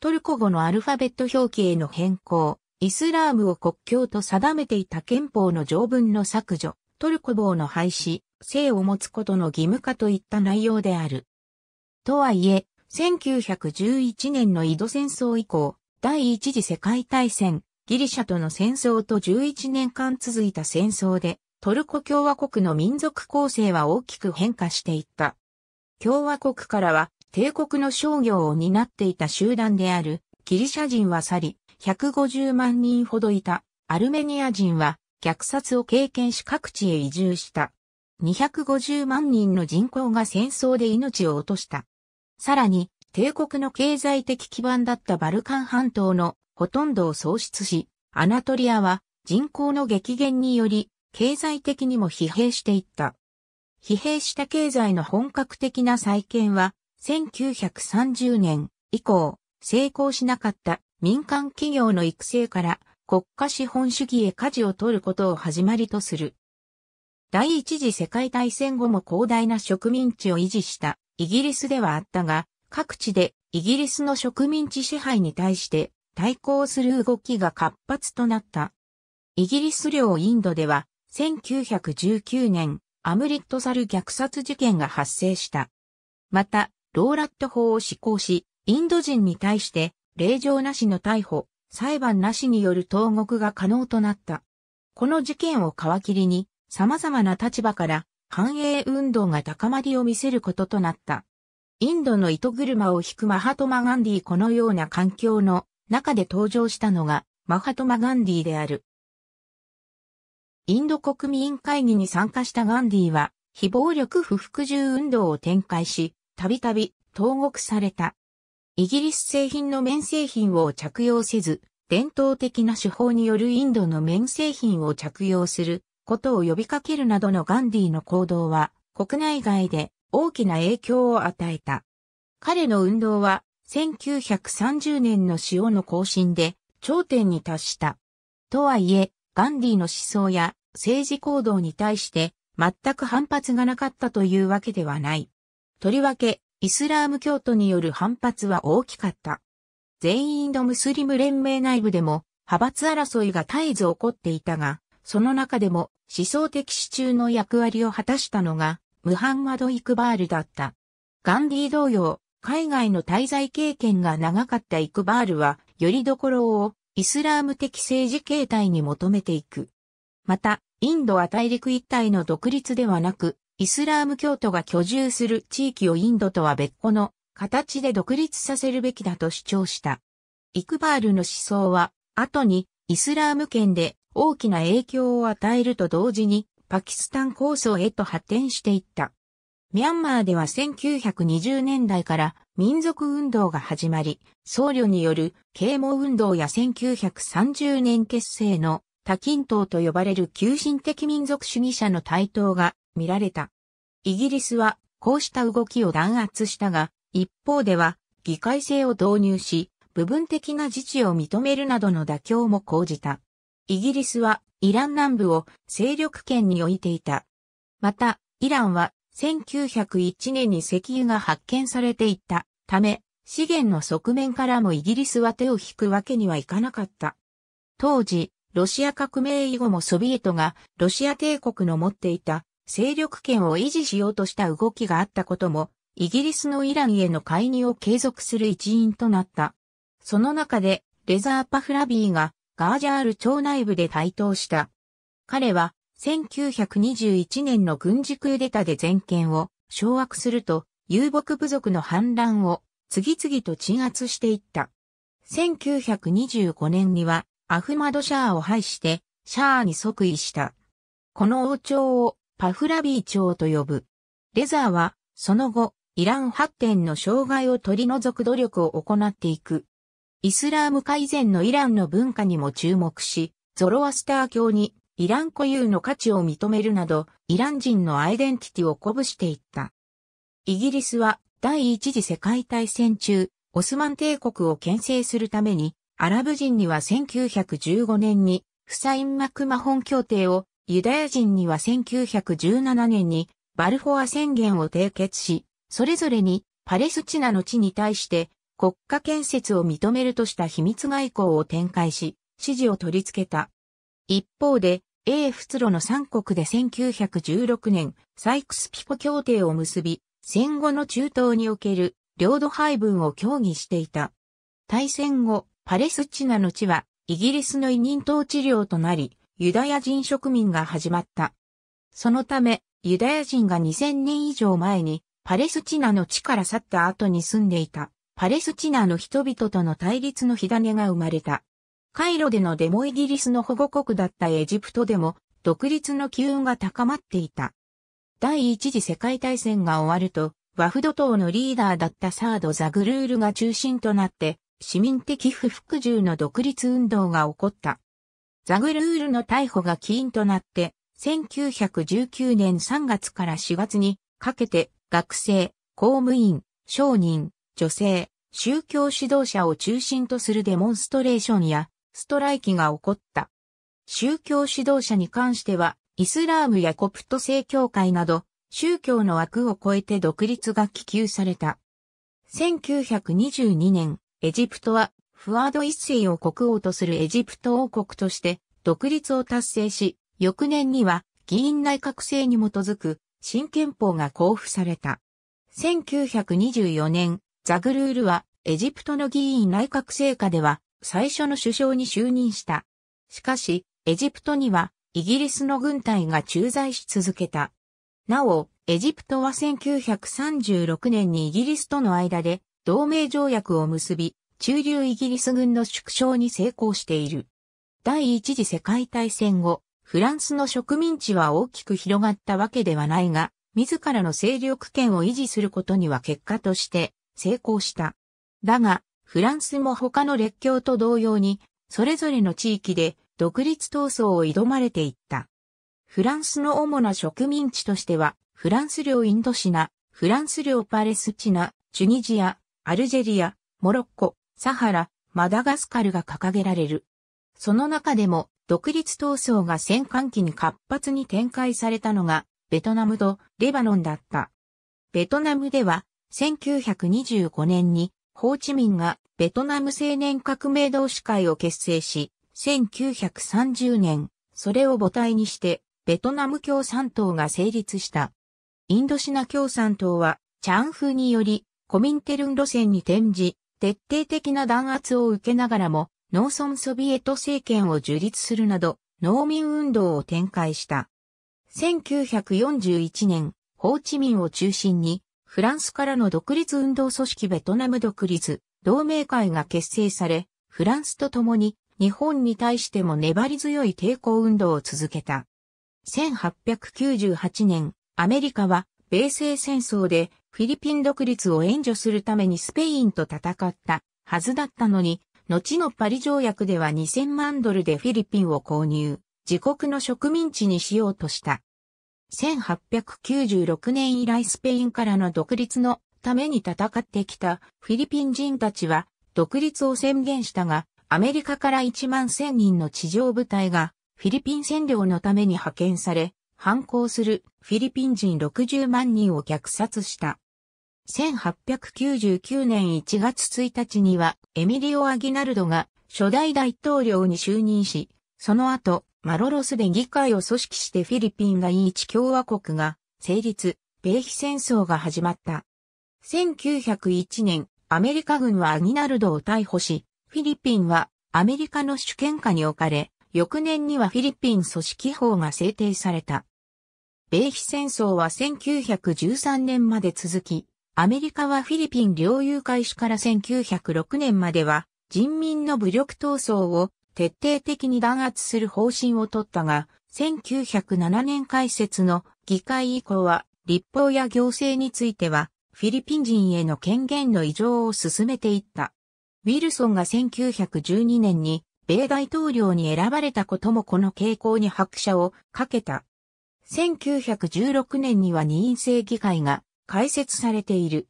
トルコ語のアルファベット表記への変更、イスラームを国境と定めていた憲法の条文の削除、トルコ棒の廃止、性を持つことの義務化といった内容である。とはいえ、1911年の井戸戦争以降、第一次世界大戦、ギリシャとの戦争と11年間続いた戦争で、トルコ共和国の民族構成は大きく変化していった。共和国からは帝国の商業を担っていた集団であるギリシャ人は去り、150万人ほどいたアルメニア人は虐殺を経験し各地へ移住した。250万人の人口が戦争で命を落とした。さらに、帝国の経済的基盤だったバルカン半島のほとんどを喪失し、アナトリアは人口の激減により、経済的にも疲弊していった。疲弊した経済の本格的な再建は、1930年以降、成功しなかった民間企業の育成から国家資本主義へ舵を取ることを始まりとする。第一次世界大戦後も広大な植民地を維持したイギリスではあったが、各地でイギリスの植民地支配に対して対抗する動きが活発となった。イギリス領インドでは1919年アムリットサル虐殺事件が発生した。また、ローラット法を施行し、インド人に対して、令状なしの逮捕、裁判なしによる投獄が可能となった。この事件を皮切りに、様々な立場から繁栄運動が高まりを見せることとなった。インドの糸車を引くマハトマガンディこのような環境の中で登場したのがマハトマガンディである。インド国民会議に参加したガンディは、非暴力不服従運動を展開し、たびたび投獄された。イギリス製品の綿製品を着用せず、伝統的な手法によるインドの綿製品を着用することを呼びかけるなどのガンディの行動は、国内外で大きな影響を与えた。彼の運動は、1930年の塩の更新で頂点に達した。とはいえ、ガンディの思想や政治行動に対して全く反発がなかったというわけではない。とりわけ、イスラーム教徒による反発は大きかった。全員のムスリム連盟内部でも派閥争いが絶えず起こっていたが、その中でも思想的支柱の役割を果たしたのがムハンマド・イクバールだった。ガンディ同様、海外の滞在経験が長かったイクバールは、よりどころをイスラーム的政治形態に求めていく。また、インドは大陸一帯の独立ではなく、イスラーム教徒が居住する地域をインドとは別個の形で独立させるべきだと主張した。イクバールの思想は、後にイスラーム圏で大きな影響を与えると同時に、パキスタン構想へと発展していった。ミャンマーでは1920年代から民族運動が始まり、僧侶による啓蒙運動や1930年結成の多近等と呼ばれる急進的民族主義者の台頭が見られた。イギリスはこうした動きを弾圧したが、一方では議会制を導入し、部分的な自治を認めるなどの妥協も講じた。イギリスはイラン南部を勢力圏に置いていた。また、イランは1901年に石油が発見されていったため、資源の側面からもイギリスは手を引くわけにはいかなかった。当時、ロシア革命以後もソビエトがロシア帝国の持っていた勢力圏を維持しようとした動きがあったことも、イギリスのイランへの介入を継続する一因となった。その中で、レザーパフラビーがガージャール町内部で台頭した。彼は1921年の軍事クーデタで全権を掌握すると、遊牧部族の反乱を次々と鎮圧していった。1925年にはアフマドシャーを廃して、シャーに即位した。この王朝をパフラビー朝と呼ぶ。レザーは、その後、イラン発展の障害を取り除く努力を行っていく。イスラーム化以前のイランの文化にも注目し、ゾロアスター教にイラン固有の価値を認めるなど、イラン人のアイデンティティを鼓舞していった。イギリスは第一次世界大戦中、オスマン帝国を牽制するために、アラブ人には1915年に、フサイン・マクマホン協定を、ユダヤ人には1917年に、バルフォア宣言を締結し、それぞれにパレスチナの地に対して国家建設を認めるとした秘密外交を展開し、支持を取り付けた。一方で、英仏路の三国で1916年、サイクスピポ協定を結び、戦後の中東における領土配分を協議していた。大戦後、パレスチナの地はイギリスの委任統治領となり、ユダヤ人植民が始まった。そのため、ユダヤ人が2000年以上前にパレスチナの地から去った後に住んでいたパレスチナの人々との対立の火種が生まれた。カイロでのデモイギリスの保護国だったエジプトでも独立の機運が高まっていた。第一次世界大戦が終わると、ワフド党のリーダーだったサード・ザグルールが中心となって、市民的不服従の独立運動が起こった。ザグルールの逮捕が起因となって、1919年3月から4月にかけて学生、公務員、商人、女性、宗教指導者を中心とするデモンストレーションやストライキが起こった。宗教指導者に関しては、イスラームやコプト正教会など、宗教の枠を超えて独立が希求された。1922年、エジプトは、フワード一世を国王とするエジプト王国として、独立を達成し、翌年には、議員内閣制に基づく、新憲法が公布された。1924年、ザグルールは、エジプトの議員内閣制下では、最初の首相に就任した。しかし、エジプトにはイギリスの軍隊が駐在し続けた。なお、エジプトは1936年にイギリスとの間で同盟条約を結び、中流イギリス軍の縮小に成功している。第一次世界大戦後、フランスの植民地は大きく広がったわけではないが、自らの勢力圏を維持することには結果として成功した。だが、フランスも他の列強と同様に、それぞれの地域で独立闘争を挑まれていった。フランスの主な植民地としては、フランス領インドシナ、フランス領パレスチナ、チュニジア、アルジェリア、モロッコ、サハラ、マダガスカルが掲げられる。その中でも、独立闘争が戦艦期に活発に展開されたのが、ベトナムとレバノンだった。ベトナムでは、1925年にホーチミンがベトナム青年革命同士会を結成し、1930年、それを母体にして、ベトナム共産党が成立した。インドシナ共産党は、チャンフにより、コミンテルン路線に転じ、徹底的な弾圧を受けながらも、農村ソビエト政権を樹立するなど、農民運動を展開した。1941年、ホーチミンを中心に、フランスからの独立運動組織ベトナム独立同盟会が結成され、フランスと共に日本に対しても粘り強い抵抗運動を続けた。1898年、アメリカは米西戦争でフィリピン独立を援助するためにスペインと戦ったはずだったのに、後のパリ条約では2000万ドルでフィリピンを購入、自国の植民地にしようとした。1896年以来スペインからの独立のために戦ってきたフィリピン人たちは独立を宣言したが、アメリカから1万1000人の地上部隊がフィリピン占領のために派遣され、反抗するフィリピン人60万人を虐殺した。1899年1月1日にはエミリオ・アギナルドが初代大統領に就任し、その後、マロロスで議会を組織してフィリピン第一共和国が成立、米比戦争が始まった。1901年、アメリカ軍はアギナルドを逮捕し、フィリピンはアメリカの主権下に置かれ、翌年にはフィリピン組織法が制定された。米比戦争は1913年まで続き、アメリカはフィリピン領有開始から1906年までは人民の武力闘争を徹底的に弾圧する方針を取ったが、1907年開設の議会以降は、立法や行政については、フィリピン人への権限の移譲を進めていった。ウィルソンが1912年に、米大統領に選ばれたこともこの傾向に拍車をかけた。1916年には任意制議会が開設されている。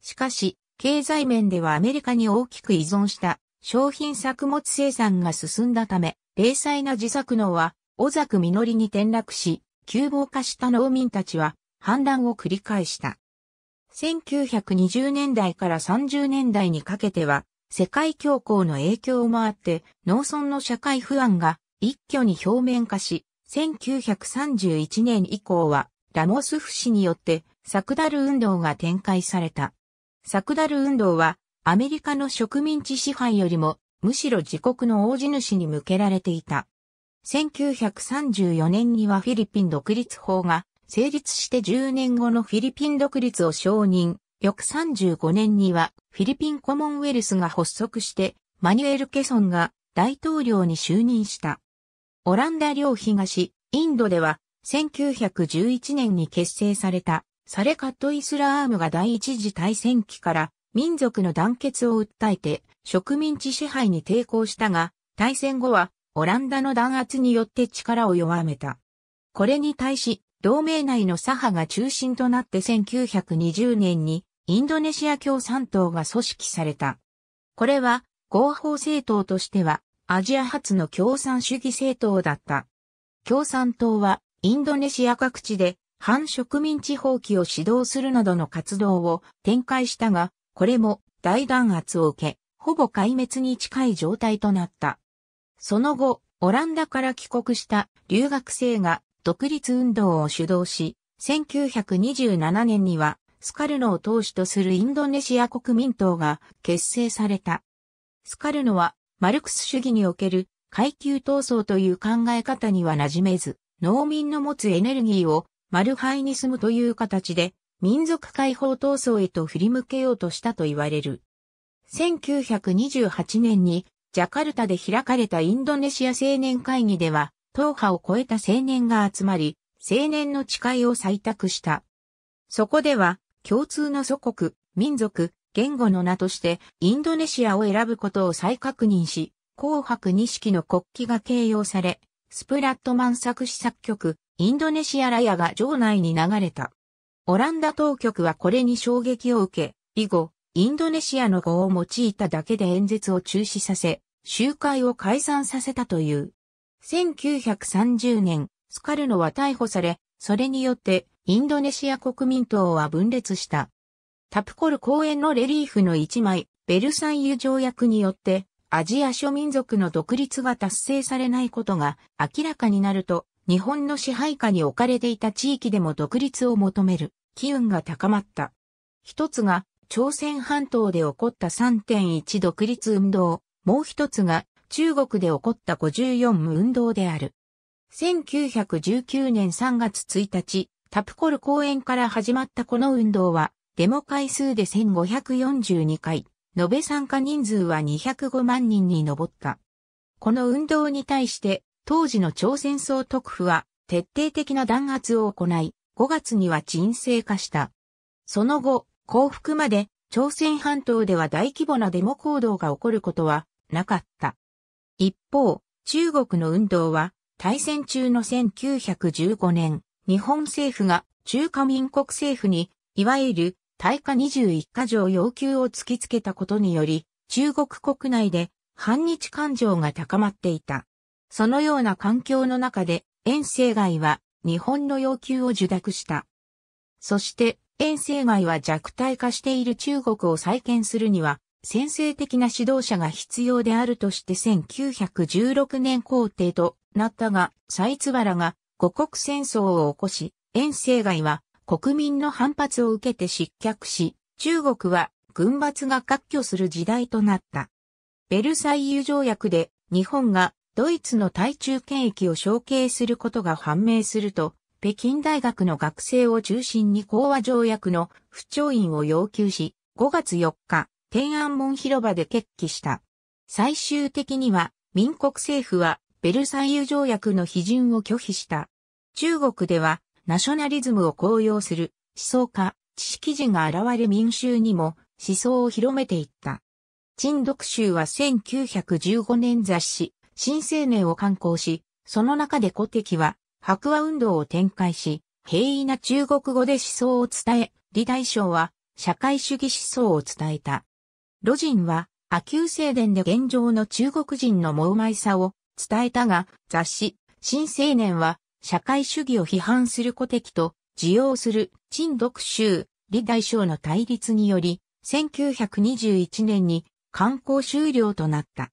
しかし、経済面ではアメリカに大きく依存した商品作物生産が進んだため、零細な自作農は、小作実りに転落し、窮乏化した農民たちは、反乱を繰り返した。1920年代から30年代にかけては、世界恐慌の影響もあって、農村の社会不安が一挙に表面化し、1931年以降は、ラモスフ氏によって、サクダル運動が展開された。サクダル運動は、アメリカの植民地支配よりも、むしろ自国の大地主に向けられていた。1934年にはフィリピン独立法が成立して10年後のフィリピン独立を承認。翌35年にはフィリピンコモンウェルスが発足してマニュエル・ケソンが大統領に就任した。オランダ領東、インドでは1911年に結成されたサレカット・イスラームが第一次大戦期から民族の団結を訴えて植民地支配に抵抗したが、大戦後はオランダの弾圧によって力を弱めた。これに対し、同盟内の左派が中心となって1920年にインドネシア共産党が組織された。これは合法政党としてはアジア初の共産主義政党だった。共産党はインドネシア各地で反植民地放棄を指導するなどの活動を展開したが、これも大弾圧を受け、ほぼ壊滅に近い状態となった。その後、オランダから帰国した留学生が独立運動を主導し、1927年にはスカルノを党首とするインドネシア国民党が結成された。スカルノはマルクス主義における階級闘争という考え方には馴染めず、農民の持つエネルギーをマルハイに住むという形で民族解放闘争へと振り向けようとしたと言われる。1928年にジャカルタで開かれたインドネシア青年会議では、党派を超えた青年が集まり、青年の誓いを採択した。そこでは、共通の祖国、民族、言語の名として、インドネシアを選ぶことを再確認し、紅白錦の国旗が掲揚され、スプラットマン作詞作曲、インドネシアラヤが場内に流れた。オランダ当局はこれに衝撃を受け、以後、インドネシアの語を用いただけで演説を中止させ、集会を解散させたという。1930年、スカルノは逮捕され、それによってインドネシア国民党は分裂した。タプコル公園のレリーフの一枚、ベルサイユ条約によってアジア諸民族の独立が達成されないことが明らかになると、日本の支配下に置かれていた地域でも独立を求める機運が高まった。一つが、朝鮮半島で起こった3.1独立運動、もう一つが、中国で起こった54無運動である。1919年3月1日、タプコル公園から始まったこの運動は、デモ回数で1542回、延べ参加人数は205万人に上った。この運動に対して当時の朝鮮総督府は徹底的な弾圧を行い、5月には沈静化した。その後、降伏まで朝鮮半島では大規模なデモ行動が起こることはなかった。一方、中国の運動は、大戦中の1915年、日本政府が中華民国政府に、いわゆる大化21か条要求を突きつけたことにより、中国国内で反日感情が高まっていた。そのような環境の中で、遠征外は日本の要求を受諾した。そして、遠征外は弱体化している中国を再建するには、先制的な指導者が必要であるとして1916年皇帝となったが、ツ津原が五国戦争を起こし、遠征外は国民の反発を受けて失脚し、中国は軍閥が割拠する時代となった。ベルサイユ条約で日本がドイツの対中権益を承継することが判明すると、北京大学の学生を中心に講和条約の不調印を要求し、5月4日、天安門広場で決起した。最終的には、民国政府は、ベルサイユ条約の批准を拒否した。中国では、ナショナリズムを高揚する、思想家、知識人が現れ民衆にも、思想を広めていった。陳独州は1915年雑誌、新青年を刊行し、その中で古敵は白話運動を展開し、平易な中国語で思想を伝え、李大将は社会主義思想を伝えた。魯人は、阿久聖伝で現状の中国人の猛いさを伝えたが、雑誌、新青年は、社会主義を批判する古敵と、受容する、陳独州、李大将の対立により、1921年に、観光終了となった。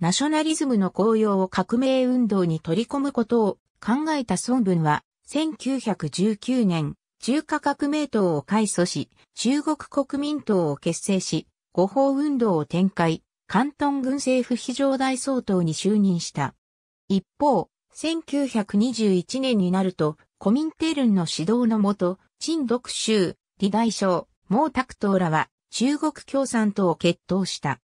ナショナリズムの高揚を革命運動に取り込むことを考えた孫文は、1919年、中華革命党を改組し、中国国民党を結成し、五法運動を展開、関東軍政府非常大総統に就任した。一方、1921年になると、コミンテルンの指導のもと、陳独州、李大将、毛沢東らは中国共産党を決闘した。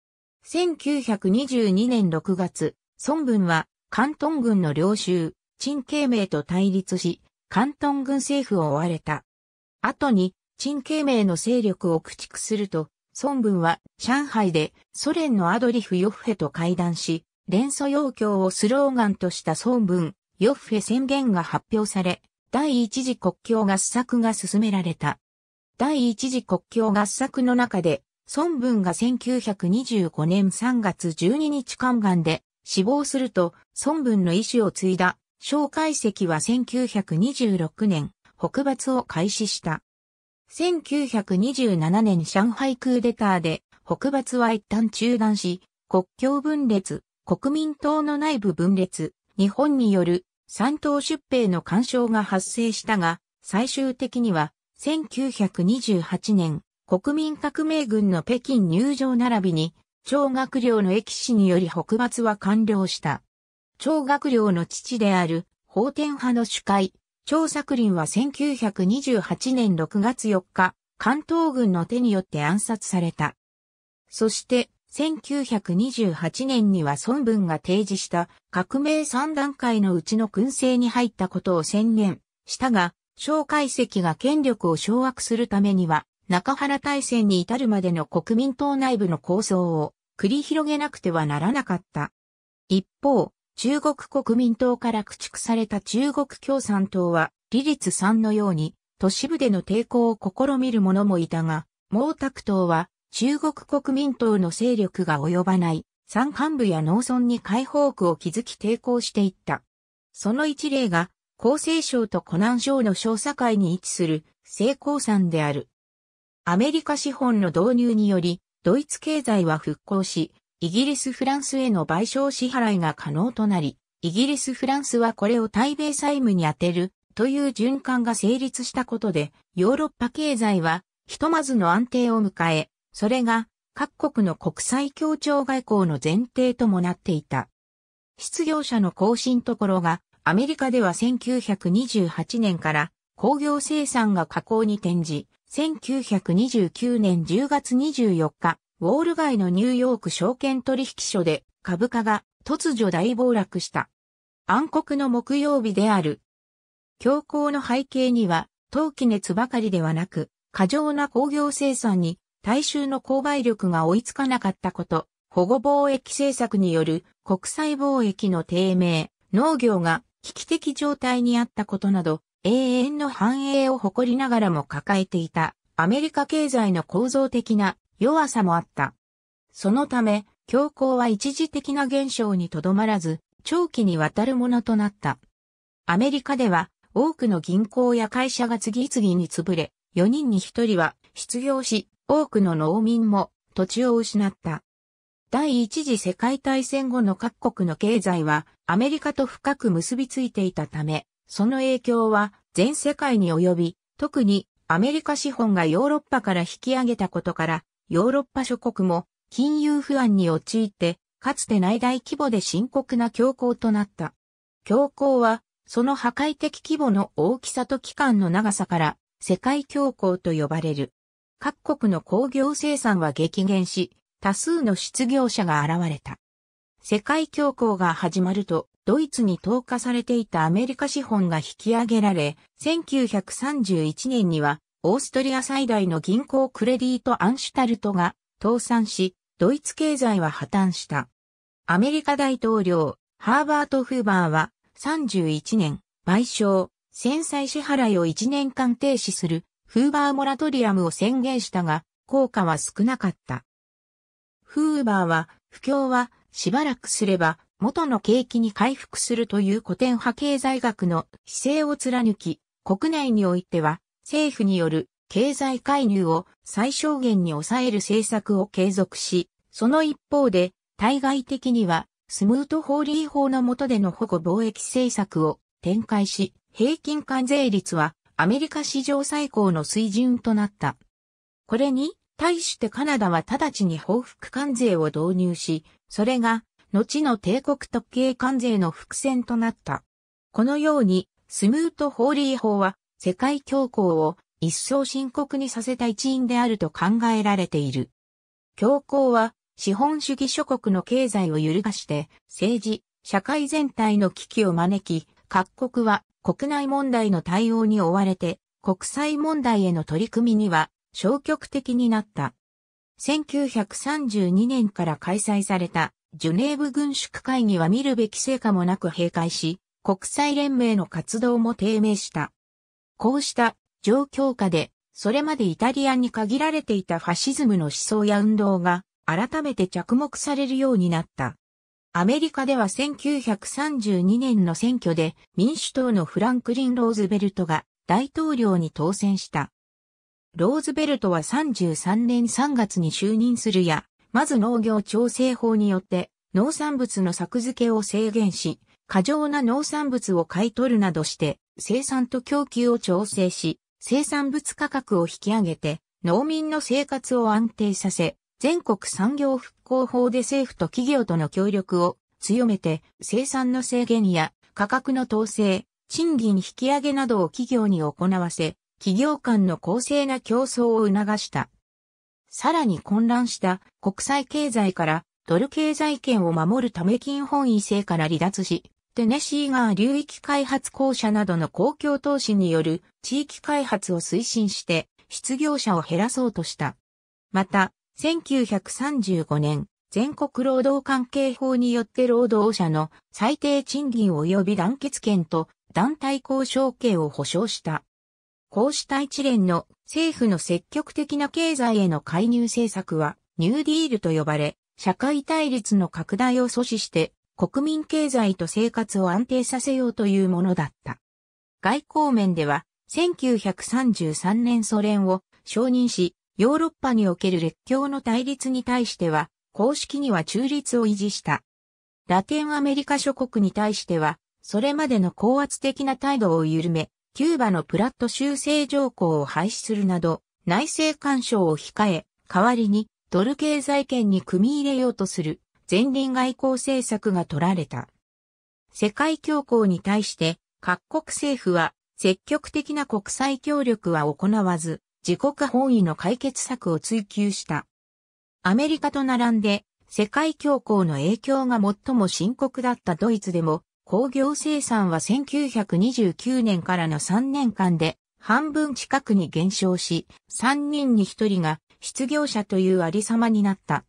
1922年6月、孫文は関東軍の領収、陳慶明と対立し、関東軍政府を追われた。後に、陳慶明の勢力を駆逐すると、孫文は上海でソ連のアドリフ・ヨッフェと会談し、連鎖要求をスローガンとした孫文、ヨッフェ宣言が発表され、第一次国境合作が進められた。第一次国境合作の中で、孫文が1925年3月12日肝癌で死亡すると、孫文の遺志を継いだ、蒋介石は1926年、北伐を開始した。1927年上海クーデターで、北伐は一旦中断し、国境分裂、国民党の内部分裂、日本による三党出兵の干渉が発生したが、最終的には1928年国民革命軍の北京入場並びに、長学寮の駅士により北伐は完了した。長学寮の父である、法天派の主会、長作林は1928年6月4日、関東軍の手によって暗殺された。そして、1928年には孫文が提示した革命三段階のうちの燻製に入ったことを宣言したが、蒋介石が権力を掌握するためには中原大戦に至るまでの国民党内部の構想を繰り広げなくてはならなかった。一方、中国国民党から駆逐された中国共産党は、李立さんのように、都市部での抵抗を試みる者もいたが、毛沢東は、中国国民党の勢力が及ばない、山間部や農村に解放区を築き抵抗していった。その一例が、厚生省と湖南省の省境に位置する、西高山である。アメリカ資本の導入により、ドイツ経済は復興し、イギリス・フランスへの賠償支払いが可能となり、イギリス・フランスはこれを対米債務に充てるという循環が成立したことで、ヨーロッパ経済はひとまずの安定を迎え、それが各国の国際協調外交の前提ともなっていた。失業者の更新ところが、アメリカでは1928年から工業生産が下降に転じ、1929年10月24日、ウォール街のニューヨーク証券取引所で株価が突如大暴落した。暗黒の木曜日である。強行の背景には、陶器熱ばかりではなく、過剰な工業生産に大衆の購買力が追いつかなかったこと、保護貿易政策による国際貿易の低迷、農業が危機的状態にあったことなど、永遠の繁栄を誇りながらも抱えていたアメリカ経済の構造的な弱さもあった。そのため、恐慌は一時的な現象にとどまらず、長期にわたるものとなった。アメリカでは、多くの銀行や会社が次々に潰れ、4人に1人は失業し、多くの農民も土地を失った。第一次世界大戦後の各国の経済はアメリカと深く結びついていたため、その影響は全世界に及び、特にアメリカ資本がヨーロッパから引き上げたことから、ヨーロッパ諸国も金融不安に陥って、かつて内大規模で深刻な恐慌となった。恐慌は、その破壊的規模の大きさと期間の長さから、世界恐慌と呼ばれる。各国の工業生産は激減し、多数の失業者が現れた。世界恐慌が始まると、ドイツに投下されていたアメリカ資本が引き上げられ、1931年にはオーストリア最大の銀行クレディート・アンシュタルトが倒産し、ドイツ経済は破綻した。アメリカ大統領、ハーバート・フーバーは31年、賠償、戦災支払いを1年間停止する、フーバーモラトリアムを宣言したが、効果は少なかった。フーバーは、不況は、しばらくすれば、元の景気に回復するという古典派経済学の姿勢を貫き、国内においては政府による経済介入を最小限に抑える政策を継続し、その一方で対外的にはスムートホーリー法の下での保護貿易政策を展開し、平均関税率はアメリカ史上最高の水準となった。これに対してカナダは直ちに報復関税を導入し、それが後の帝国特計関税の伏線となった。このように、スムート・ホーリー法は、世界恐慌を一層深刻にさせた一因であると考えられている。恐慌は、資本主義諸国の経済を揺るがして、政治、社会全体の危機を招き、各国は国内問題の対応に追われて、国際問題への取り組みには消極的になった。1932年から開催されたジュネーブ軍縮会議は見るべき成果もなく閉会し、国際連盟の活動も低迷した。こうした状況下で、それまでイタリアに限られていたファシズムの思想や運動が改めて着目されるようになった。アメリカでは1932年の選挙で民主党のフランクリン・ローズベルトが大統領に当選した。ローズベルトは33年3月に就任するや、まず農業調整法によって農産物の作付けを制限し、過剰な農産物を買い取るなどして生産と供給を調整し、生産物価格を引き上げて農民の生活を安定させ、全国産業復興法で政府と企業との協力を強めて生産の制限や価格の統制、賃金引き上げなどを企業に行わせ、企業間の公正な競争を促した。さらに混乱した国際経済からドル経済圏を守るため金本位制から離脱し、テネシー川流域開発公社などの公共投資による地域開発を推進して失業者を減らそうとした。また、1935年、全国労働関係法によって労働者の最低賃金及び団結権と団体交渉権を保障した。こうした一連の政府の積極的な経済への介入政策はニューディールと呼ばれ、社会対立の拡大を阻止して国民経済と生活を安定させようというものだった。外交面では1933年ソ連を承認し、ヨーロッパにおける列強の対立に対しては、公式には中立を維持した。ラテンアメリカ諸国に対しては、それまでの高圧的な態度を緩め、キューバのプラット修正条項を廃止するなど、内政干渉を控え、代わりにドル経済圏に組み入れようとする前輪外交政策が取られた。世界恐慌に対して各国政府は積極的な国際協力は行わず、自国本位の解決策を追求した。アメリカと並んで世界恐慌の影響が最も深刻だったドイツでも工業生産は1929年からの3年間で半分近くに減少し、3人に1人が失業者というありさまになった。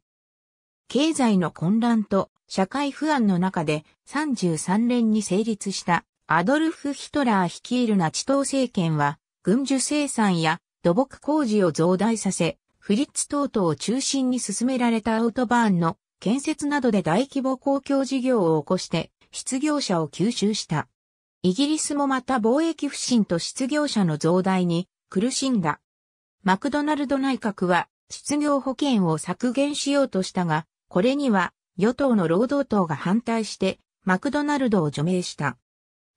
経済の混乱と社会不安の中で33年に成立したアドルフ・ヒトラー率いるナチ党政権は軍需生産や土木工事を増大させ、フリッツ等々を中心に進められたアウトバーンの建設などで大規模公共事業を起こして失業者を吸収した。イギリスもまた貿易不振と失業者の増大に苦しんだ。マクドナルド内閣は失業保険を削減しようとしたが、これには与党の労働党が反対してマクドナルドを除名した。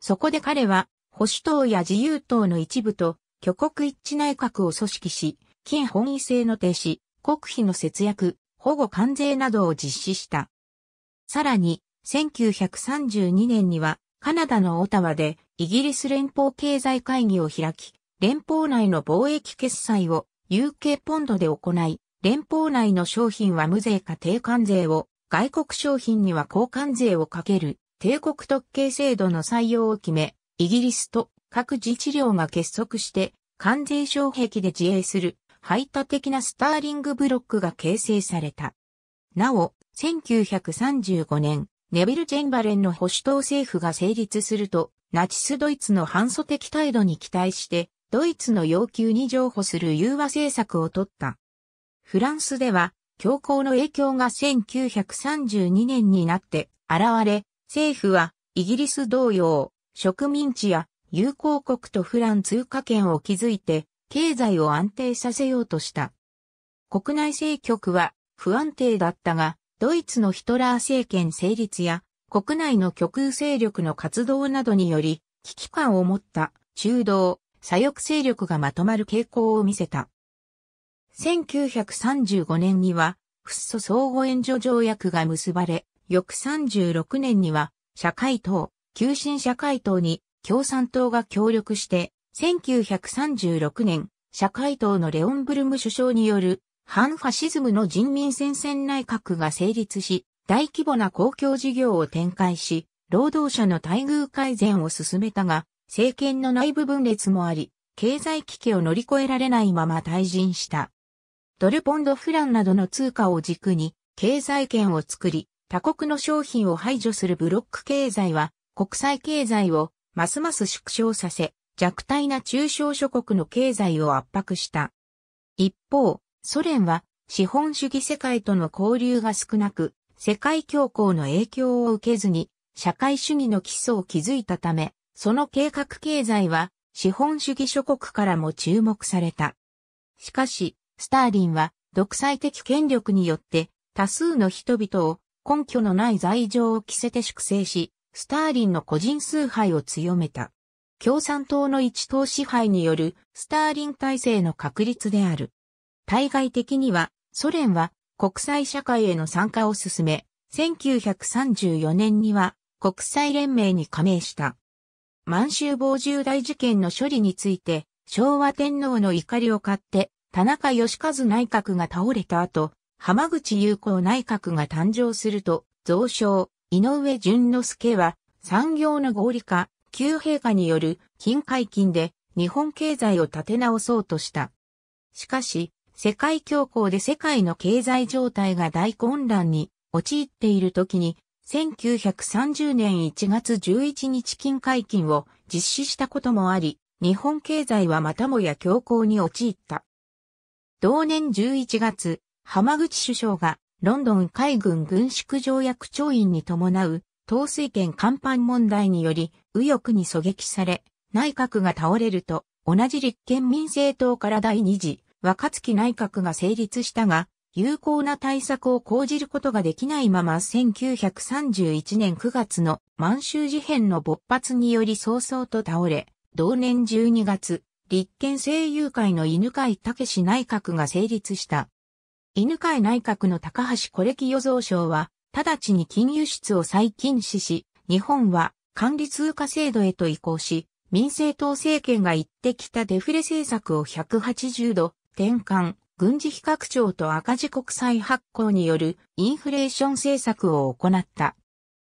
そこで彼は保守党や自由党の一部と挙国一致内閣を組織し、金本位制の停止、国費の節約、保護関税などを実施した。さらに、1932年にはカナダのオタワでイギリス連邦経済会議を開き、連邦内の貿易決済を UK ポンドで行い、連邦内の商品は無税か低関税を、外国商品には交換税をかける、帝国特権制度の採用を決め、イギリスと各自治領が結束して、関税障壁で自衛する、排他的なスターリングブロックが形成された。なお、1935年、ネビル・チェンバレンの保守党政府が成立すると、ナチスドイツの反訴的態度に期待して、ドイツの要求に譲歩する融和政策を取った。フランスでは、強行の影響が1932年になって現れ、政府はイギリス同様、植民地や友好国とフラン通貨圏を築いて、経済を安定させようとした。国内政局は不安定だったが、ドイツのヒトラー政権成立や国内の極右勢力の活動などにより危機感を持った中道、左翼勢力がまとまる傾向を見せた。1935年には、フッ素相互援助条約が結ばれ、翌36年には、社会党、急進社会党に共産党が協力して、1936年、社会党のレオンブルム首相による反ファシズムの人民戦線内閣が成立し、大規模な公共事業を展開し、労働者の待遇改善を進めたが、政権の内部分裂もあり、経済危機を乗り越えられないまま退陣した。ドルポンドフランなどの通貨を軸に、経済圏を作り、他国の商品を排除するブロック経済は、国際経済をますます縮小させ、弱体な中小諸国の経済を圧迫した。一方、ソ連は資本主義世界との交流が少なく、世界恐慌の影響を受けずに、社会主義の基礎を築いたため、その計画経済は資本主義諸国からも注目された。しかし、スターリンは独裁的権力によって多数の人々を根拠のない罪状を着せて粛清し、スターリンの個人崇拝を強めた。共産党の一党支配によるスターリン体制の確立である。対外的には、ソ連は国際社会への参加を進め、1934年には国際連盟に加盟した。満州防重大事件の処理について、昭和天皇の怒りを買って、田中義和内閣が倒れた後、浜口友好内閣が誕生すると、増床、井上淳之介は、産業の合理化、旧陛下による金解禁で日本経済を立て直そうとした。しかし、世界恐慌で世界の経済状態が大混乱に陥っている時に、1930年1月11日金解禁を実施したこともあり、日本経済はまたもや恐慌に陥った。同年11月、浜口首相がロンドン海軍軍縮条約調印に伴う、統帥権甲板問題により、右翼に狙撃され、内閣が倒れると、同じ立憲民政党から第二次若月内閣が成立したが、有効な対策を講じることができないまま1931年9月の満州事変の勃発により早々と倒れ、同年12月、立憲政友会の犬飼武内閣が成立した。犬飼内閣の高橋コ歴。予与蔵省は、直ちに金輸出を再禁止し、日本は管理通貨制度へと移行し、民政党政権が言ってきたデフレ政策を180度転換、軍事比較庁と赤字国債発行によるインフレーション政策を行った。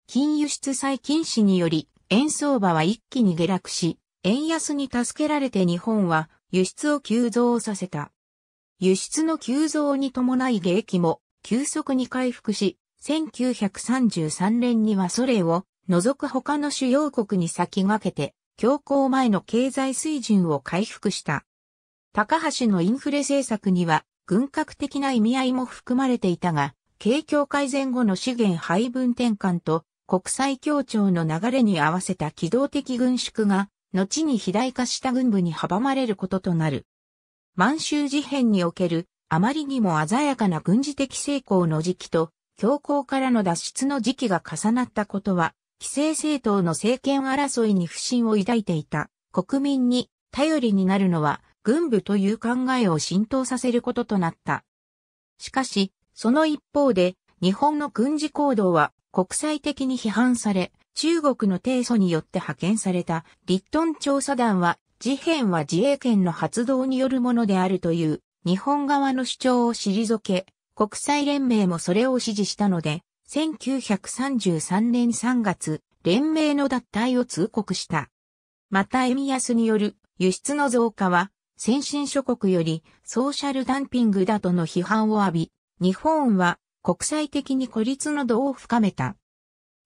金輸出債禁止により、円相場は一気に下落し、円安に助けられて日本は輸出を急増させた。輸出の急増に伴い利益も急速に回復し、1933年にはそれを除く他の主要国に先駆けて、強行前の経済水準を回復した。高橋のインフレ政策には、軍拡的な意味合いも含まれていたが、景況改善後の資源配分転換と国際協調の流れに合わせた機動的軍縮が、後に肥大化した軍部に阻まれることとなる。満州事変における、あまりにも鮮やかな軍事的成功の時期と、強硬からの脱出の時期が重なったことは、既成政党の政権争いに不信を抱いていた国民に頼りになるのは軍部という考えを浸透させることとなった。しかし、その一方で、日本の軍事行動は国際的に批判され、中国の提訴によって派遣されたリットン調査団は、事変は自衛権の発動によるものであるという日本側の主張を退け、国際連盟もそれを支持したので、1933年3月、連盟の脱退を通告した。またエミヤスによる輸出の増加は先進諸国よりソーシャルダンピングだとの批判を浴び、日本は国際的に孤立の度を深めた。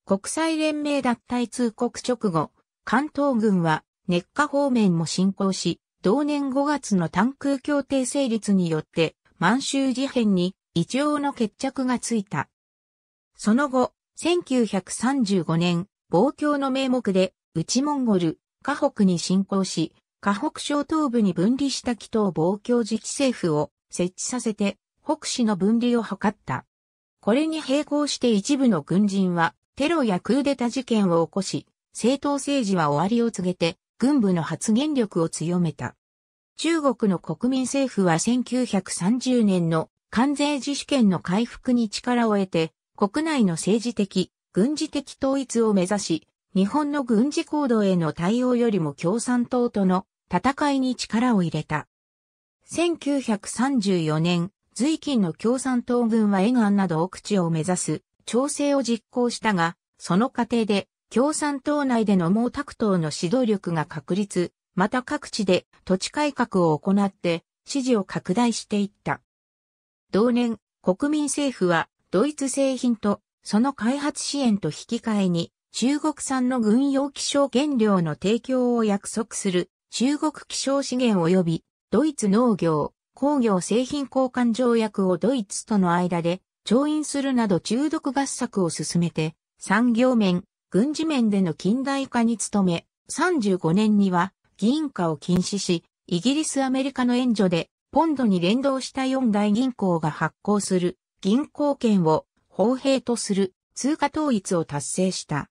国際連盟脱退通告直後、関東軍は熱化方面も侵攻し、同年5月の単空協定成立によって満州事変に一応の決着がついた。その後、1935年、望郷の名目で内モンゴル、河北に侵攻し、河北省東部に分離した北東防共自治政府を設置させて、北市の分離を図った。これに並行して一部の軍人は、テロやクーデタ事件を起こし、政党政治は終わりを告げて、軍部の発言力を強めた。中国の国民政府は1930年の関税自主権の回復に力を得て、国内の政治的、軍事的統一を目指し、日本の軍事行動への対応よりも共産党との戦いに力を入れた。1934年、随近の共産党軍は沿岸など奥地を目指す調整を実行したが、その過程で共産党内での毛沢東の指導力が確立、また各地で土地改革を行って支持を拡大していった。同年、国民政府はドイツ製品とその開発支援と引き換えに中国産の軍用気象原料の提供を約束する中国気象資源及びドイツ農業、工業製品交換条約をドイツとの間で調印するなど中毒合作を進めて産業面、軍事面での近代化に努め、35年には銀化を禁止し、イギリスアメリカの援助でポンドに連動した4大銀行が発行する銀行券を法兵とする通貨統一を達成した。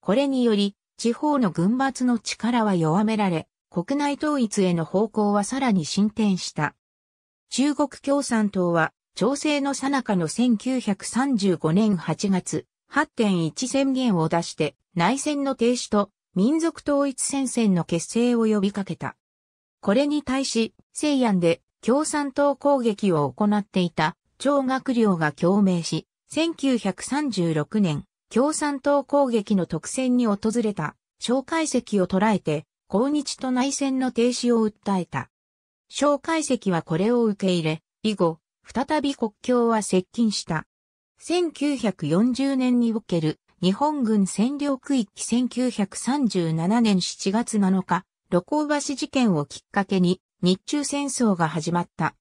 これにより、地方の軍閥の力は弱められ、国内統一への方向はさらに進展した。中国共産党は、調整の最中の1935年8月、8.1宣言を出して、内戦の停止と民族統一戦線の結成を呼びかけた。これに対し、西安で共産党攻撃を行っていた張学良が共鳴し、1936年、共産党攻撃の特選に訪れた蒋介石を捉えて抗日と内戦の停止を訴えた。蒋介石はこれを受け入れ、以後、再び国境は接近した。1940年における日本軍占領区域1937年7月7日、露光橋事件をきっかけに日中戦争が始まった。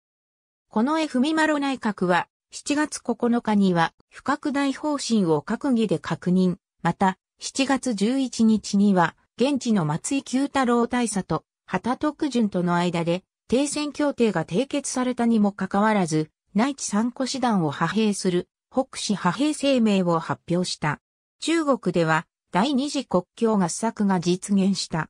この F ミマロ内閣は7月9日には不拡大方針を閣議で確認、また7月11日には現地の松井久太郎大佐と畑徳順との間で停戦協定が締結されたにもかかわらず、内地参個師団を派兵する北市派兵声明を発表した。中国では第二次国境合作が実現した。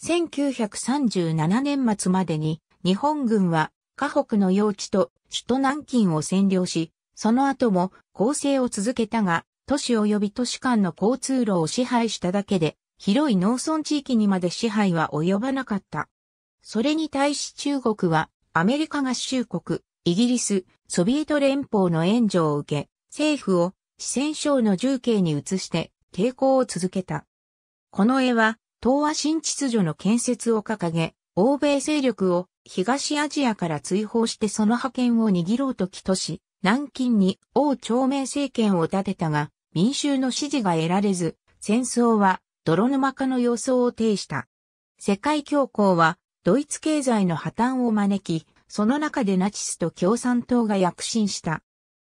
1937年末までに日本軍は河北の用地と首都南京を占領し、その後も攻勢を続けたが、都市及び都市間の交通路を支配しただけで広い農村地域にまで支配は及ばなかった。それに対し中国はアメリカ合衆国、イギリス、ソビエト連邦の援助を受け、政府を四川省の重慶に移して抵抗を続けた。この絵は東亜新秩序の建設を掲げ、欧米勢力を東アジアから追放してその覇権を握ろうと企とし、南京に王朝明政権を立てたが、民衆の支持が得られず、戦争は泥沼化の予想を呈した。世界恐慌は、ドイツ経済の破綻を招き、その中でナチスと共産党が躍進した。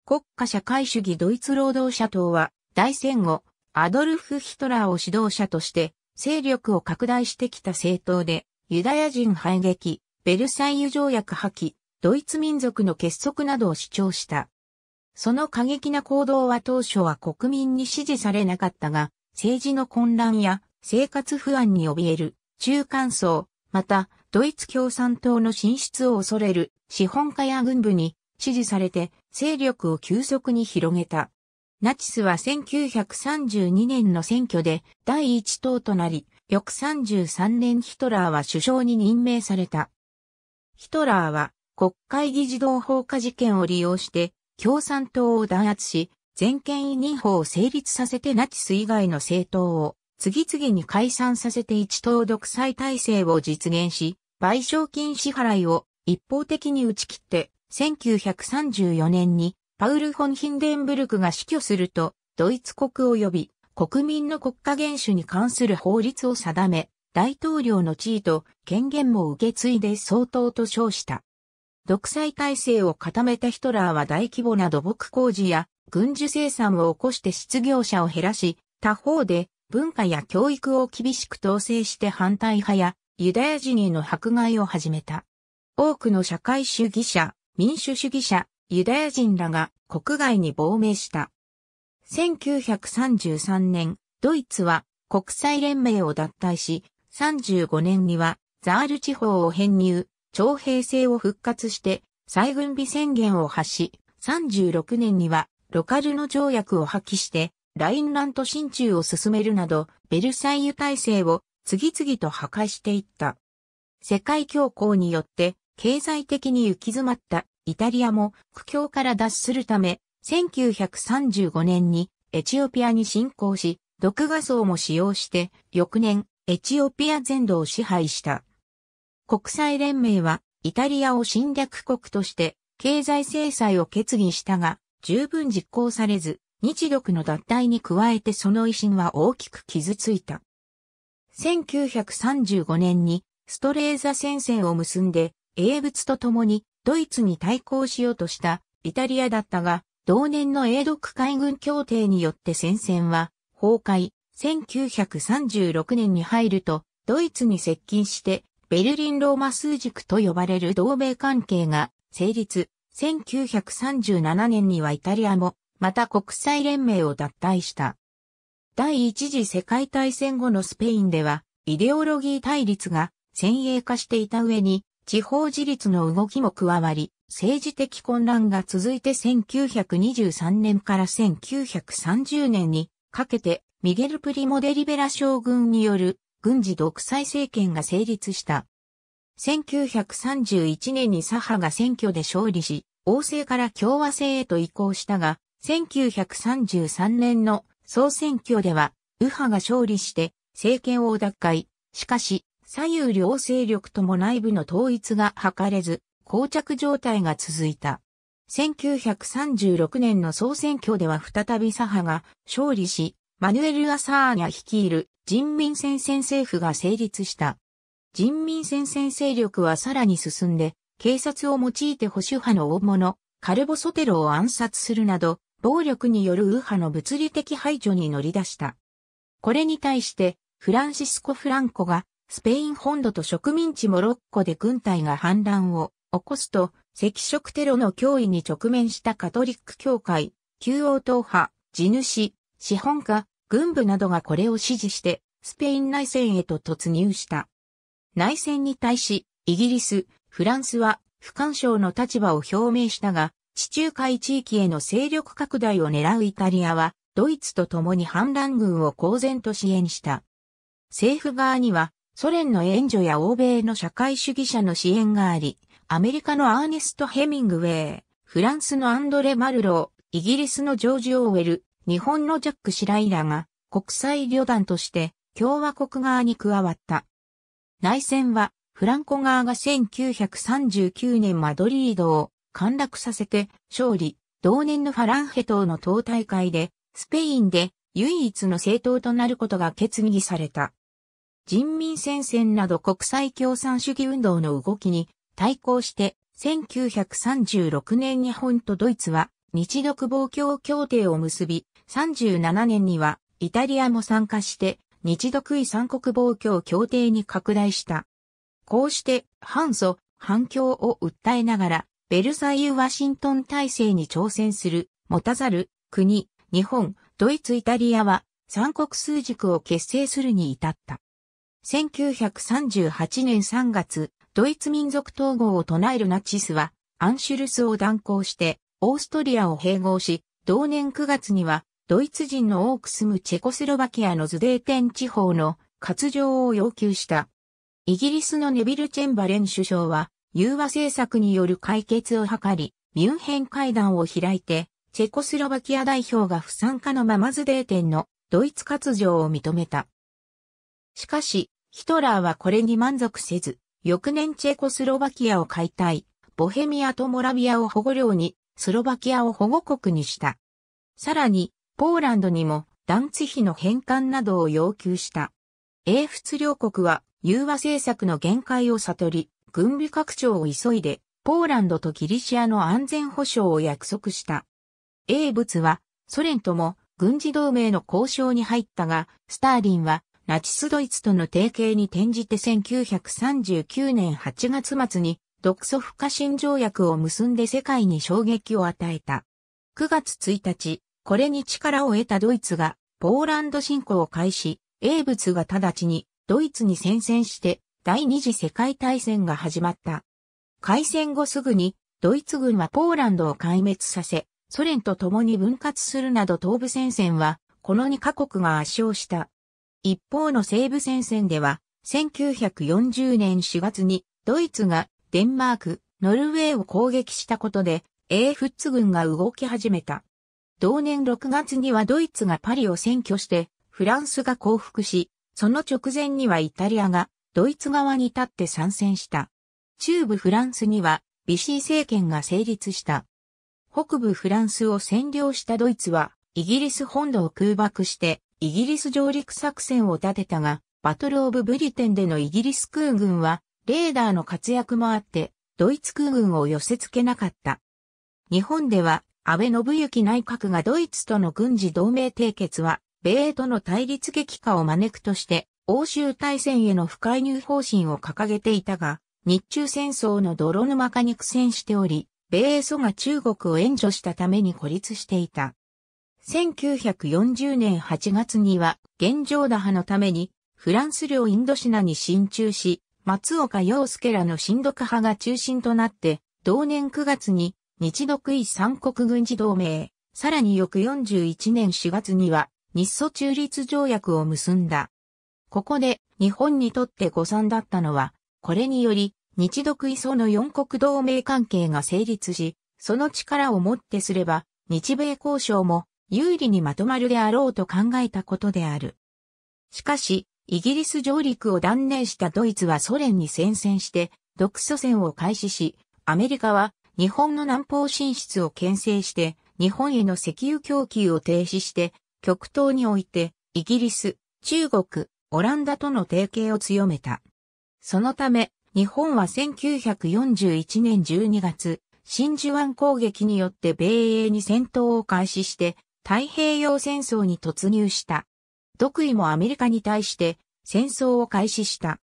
国家社会主義ドイツ労働者党は、大戦後、アドルフ・ヒトラーを指導者として、勢力を拡大してきた政党で、ユダヤ人排撃、ベルサイユ条約破棄、ドイツ民族の結束などを主張した。その過激な行動は当初は国民に支持されなかったが、政治の混乱や生活不安に怯える中間層、またドイツ共産党の進出を恐れる資本家や軍部に支持されて勢力を急速に広げた。ナチスは1932年の選挙で第一党となり、翌33年ヒトラーは首相に任命された。ヒトラーは国会議事堂放火事件を利用して共産党を弾圧し、全権委任法を成立させてナチス以外の政党を次々に解散させて一党独裁体制を実現し、賠償金支払いを一方的に打ち切って、1934年にパウル・フォン・ヒンデンブルクが死去すると、ドイツ国及び国民の国家元首に関する法律を定め、大統領の地位と権限も受け継いで総統と称した。独裁体制を固めたヒトラーは大規模な土木工事や軍需生産を起こして失業者を減らし、他方で文化や教育を厳しく統制して反対派やユダヤ人への迫害を始めた。多くの社会主義者、民主主義者、ユダヤ人らが国外に亡命した。1933年、ドイツは国際連盟を脱退し、35年にはザール地方を編入、徴兵制を復活して再軍備宣言を発し、36年にはロカルノ条約を破棄して、ラインラント進駐を進めるなど、ベルサイユ体制を次々と破壊していった。世界恐慌によって経済的に行き詰まったイタリアも苦境から脱するため、1935年にエチオピアに侵攻し、毒ガスをも使用して、翌年、エチオピア全土を支配した。国際連盟はイタリアを侵略国として経済制裁を決議したが、十分実行されず、日独の脱退に加えてその威信は大きく傷ついた。1935年にストレーザ戦線を結んで、英仏と共にドイツに対抗しようとしたイタリアだったが、同年の英独海軍協定によって戦線は崩壊、1936年に入るとドイツに接近してベルリンローマ数軸と呼ばれる同盟関係が成立。1937年にはイタリアも、また国際連盟を脱退した。第一次世界大戦後のスペインでは、イデオロギー対立が先鋭化していた上に、地方自立の動きも加わり、政治的混乱が続いて1923年から1930年にかけて、ミゲル・プリモ・デ・リベラ将軍による軍事独裁政権が成立した。1931年に左派が選挙で勝利し、王政から共和制へと移行したが、1933年の総選挙では、右派が勝利して政権を奪回。しかし、左右両勢力とも内部の統一が図れず、膠着状態が続いた。1936年の総選挙では再び左派が勝利し、マヌエル・アサーニャ率いる人民戦線政府が成立した。人民戦線勢力はさらに進んで、警察を用いて保守派の大物、カルボソテロを暗殺するなど、暴力による右派の物理的排除に乗り出した。これに対して、フランシスコ・フランコが、スペイン本土と植民地モロッコで軍隊が反乱を起こすと、赤色テロの脅威に直面したカトリック教会、旧王党派、地主、資本家、軍部などがこれを支持して、スペイン内戦へと突入した。内戦に対し、イギリス、フランスは不干渉の立場を表明したが、地中海地域への勢力拡大を狙うイタリアは、ドイツと共に反乱軍を公然と支援した。政府側には、ソ連の援助や欧米の社会主義者の支援があり、アメリカのアーネスト・ヘミングウェイ、フランスのアンドレ・マルロー、イギリスのジョージ・オーウェル、日本のジャック・シライラが国際旅団として共和国側に加わった。内戦はフランコ側が1939年マドリードを陥落させて勝利、同年のファランヘ島の党大会でスペインで唯一の政党となることが決議された。人民戦線など国際共産主義運動の動きに対抗して1936年日本とドイツは日独防共協定を結び37年にはイタリアも参加して日独位三国防共協定に拡大した。こうして反祖、反共を訴えながらベルサイユ・ワシントン体制に挑戦する、持たざる、国、日本、ドイツ・イタリアは三国数軸を結成するに至った。1938年3月、ドイツ民族統合を唱えるナチスは、アンシュルスを断行して、オーストリアを併合し、同年9月には、ドイツ人の多く住むチェコスロバキアのズデーテン地方の割譲を要求した。イギリスのネビル・チェンバレン首相は、融和政策による解決を図り、ミュンヘン会談を開いて、チェコスロバキア代表が不参加のままズデーテンのドイツ割譲を認めた。しかし、ヒトラーはこれに満足せず、翌年チェコスロバキアを解体、ボヘミアとモラビアを保護領に、スロバキアを保護国にした。さらに、ポーランドにも団地費の返還などを要求した。英仏両国は融和政策の限界を悟り、軍備拡張を急いで、ポーランドとギリシアの安全保障を約束した。英仏はソ連とも軍事同盟の交渉に入ったが、スターリンはナチスドイツとの提携に転じて1939年8月末に独ソ不可侵条約を結んで世界に衝撃を与えた。9月1日、これに力を得たドイツが、ポーランド侵攻を開始、英仏が直ちにドイツに戦線して第二次世界大戦が始まった。開戦後すぐにドイツ軍はポーランドを壊滅させ、ソ連と共に分割するなど東部戦線はこの2カ国が圧勝した。一方の西部戦線では1940年4月にドイツがデンマーク、ノルウェーを攻撃したことで英仏軍が動き始めた。同年6月にはドイツがパリを占拠して、フランスが降伏し、その直前にはイタリアがドイツ側に立って参戦した。中部フランスにはビシー政権が成立した。北部フランスを占領したドイツは、イギリス本土を空爆して、イギリス上陸作戦を立てたが、バトルオブブリテンでのイギリス空軍は、レーダーの活躍もあって、ドイツ空軍を寄せ付けなかった。日本では、安倍信行内閣がドイツとの軍事同盟締結は、米英との対立激化を招くとして、欧州大戦への不介入方針を掲げていたが、日中戦争の泥沼化に苦戦しており、米英祖が中国を援助したために孤立していた。1940年8月には、現状打破のために、フランス領インドシナに進駐し、松岡洋介らの親読派が中心となって、同年9月に日独伊三国軍事同盟、さらに翌41年4月には日ソ中立条約を結んだ。ここで日本にとって誤算だったのは、これにより日独伊ソの四国同盟関係が成立し、その力をもってすれば日米交渉も有利にまとまるであろうと考えたことである。しかし、イギリス上陸を断念したドイツはソ連に宣戦して、独ソ戦を開始し、アメリカは日本の南方進出を牽制して、日本への石油供給を停止して、極東において、イギリス、中国、オランダとの提携を強めた。そのため、日本は1941年12月、真珠湾攻撃によって米英に戦闘を開始して、太平洋戦争に突入した。独位もアメリカに対して戦争を開始した。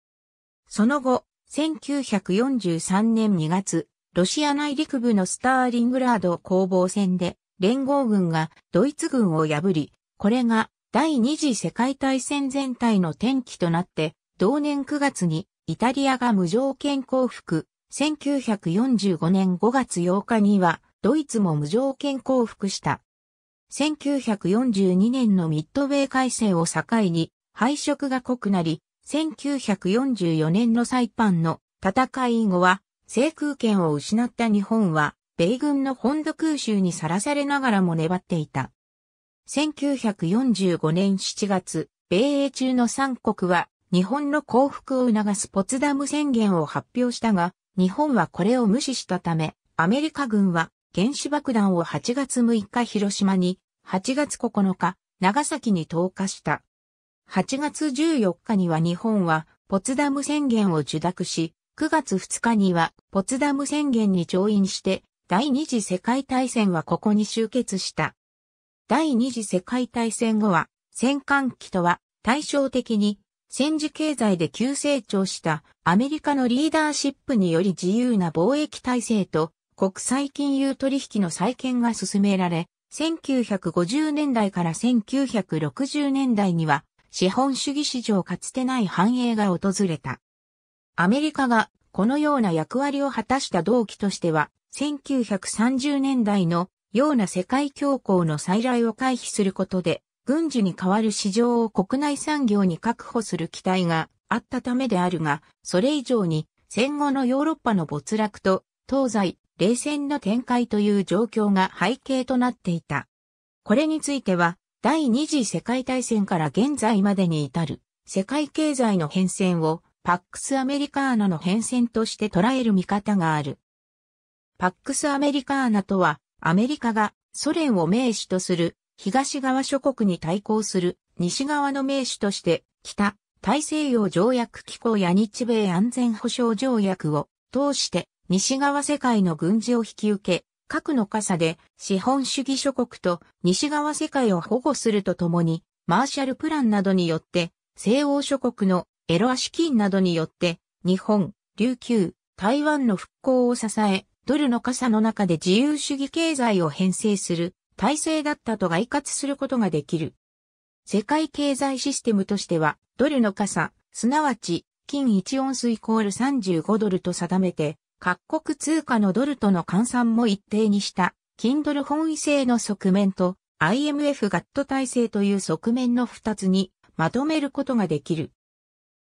その後、1943年2月、ロシア内陸部のスターリングラード攻防戦で連合軍がドイツ軍を破り、これが第二次世界大戦全体の転機となって、同年9月にイタリアが無条件降伏、1945年5月8日にはドイツも無条件降伏した。1942年のミッドウェー海戦を境に敗色が濃くなり、1944年のサイパンの戦い後は制空権を失った日本は、米軍の本土空襲にさらされながらも粘っていた。1945年7月、米英中の三国は日本の降伏を促すポツダム宣言を発表したが、日本はこれを無視したため、アメリカ軍は原子爆弾を8月6日広島に、8月9日、長崎に投下した。8月14日には日本はポツダム宣言を受諾し、9月2日にはポツダム宣言に調印して第二次世界大戦はここに集結した。第二次世界大戦後は戦艦機とは対照的に戦時経済で急成長したアメリカのリーダーシップにより自由な貿易体制と国際金融取引の再建が進められ、1950年代から1960年代には資本主義市場かつてない繁栄が訪れた。アメリカがこのような役割を果たした動機としては、1930年代のような世界恐慌の再来を回避することで、軍需に代わる市場を国内産業に確保する期待があったためであるが、それ以上に戦後のヨーロッパの没落と東西冷戦の展開という状況が背景となっていた。これについては、第二次世界大戦から現在までに至る世界経済の変遷をパックスアメリカーナの変遷として捉える見方がある。パックスアメリカーナとは、アメリカがソ連を名手とする東側諸国に対抗する西側の名手として北大西洋条約機構や日米安全保障条約を通して西側世界の軍事を引き受け、核の傘で資本主義諸国と西側世界を保護するとともに、マーシャルプランなどによって西欧諸国のエロア資金などによって、日本、琉球、台湾の復興を支え、ドルの傘の中で自由主義経済を編成する体制だったと外括することができる。世界経済システムとしては、ドルの傘、すなわち、金1オンスイコール35ドルと定めて、各国通貨のドルとの換算も一定にした、金ドル本位制の側面と、IMF ガット体制という側面の2つにまとめることができる。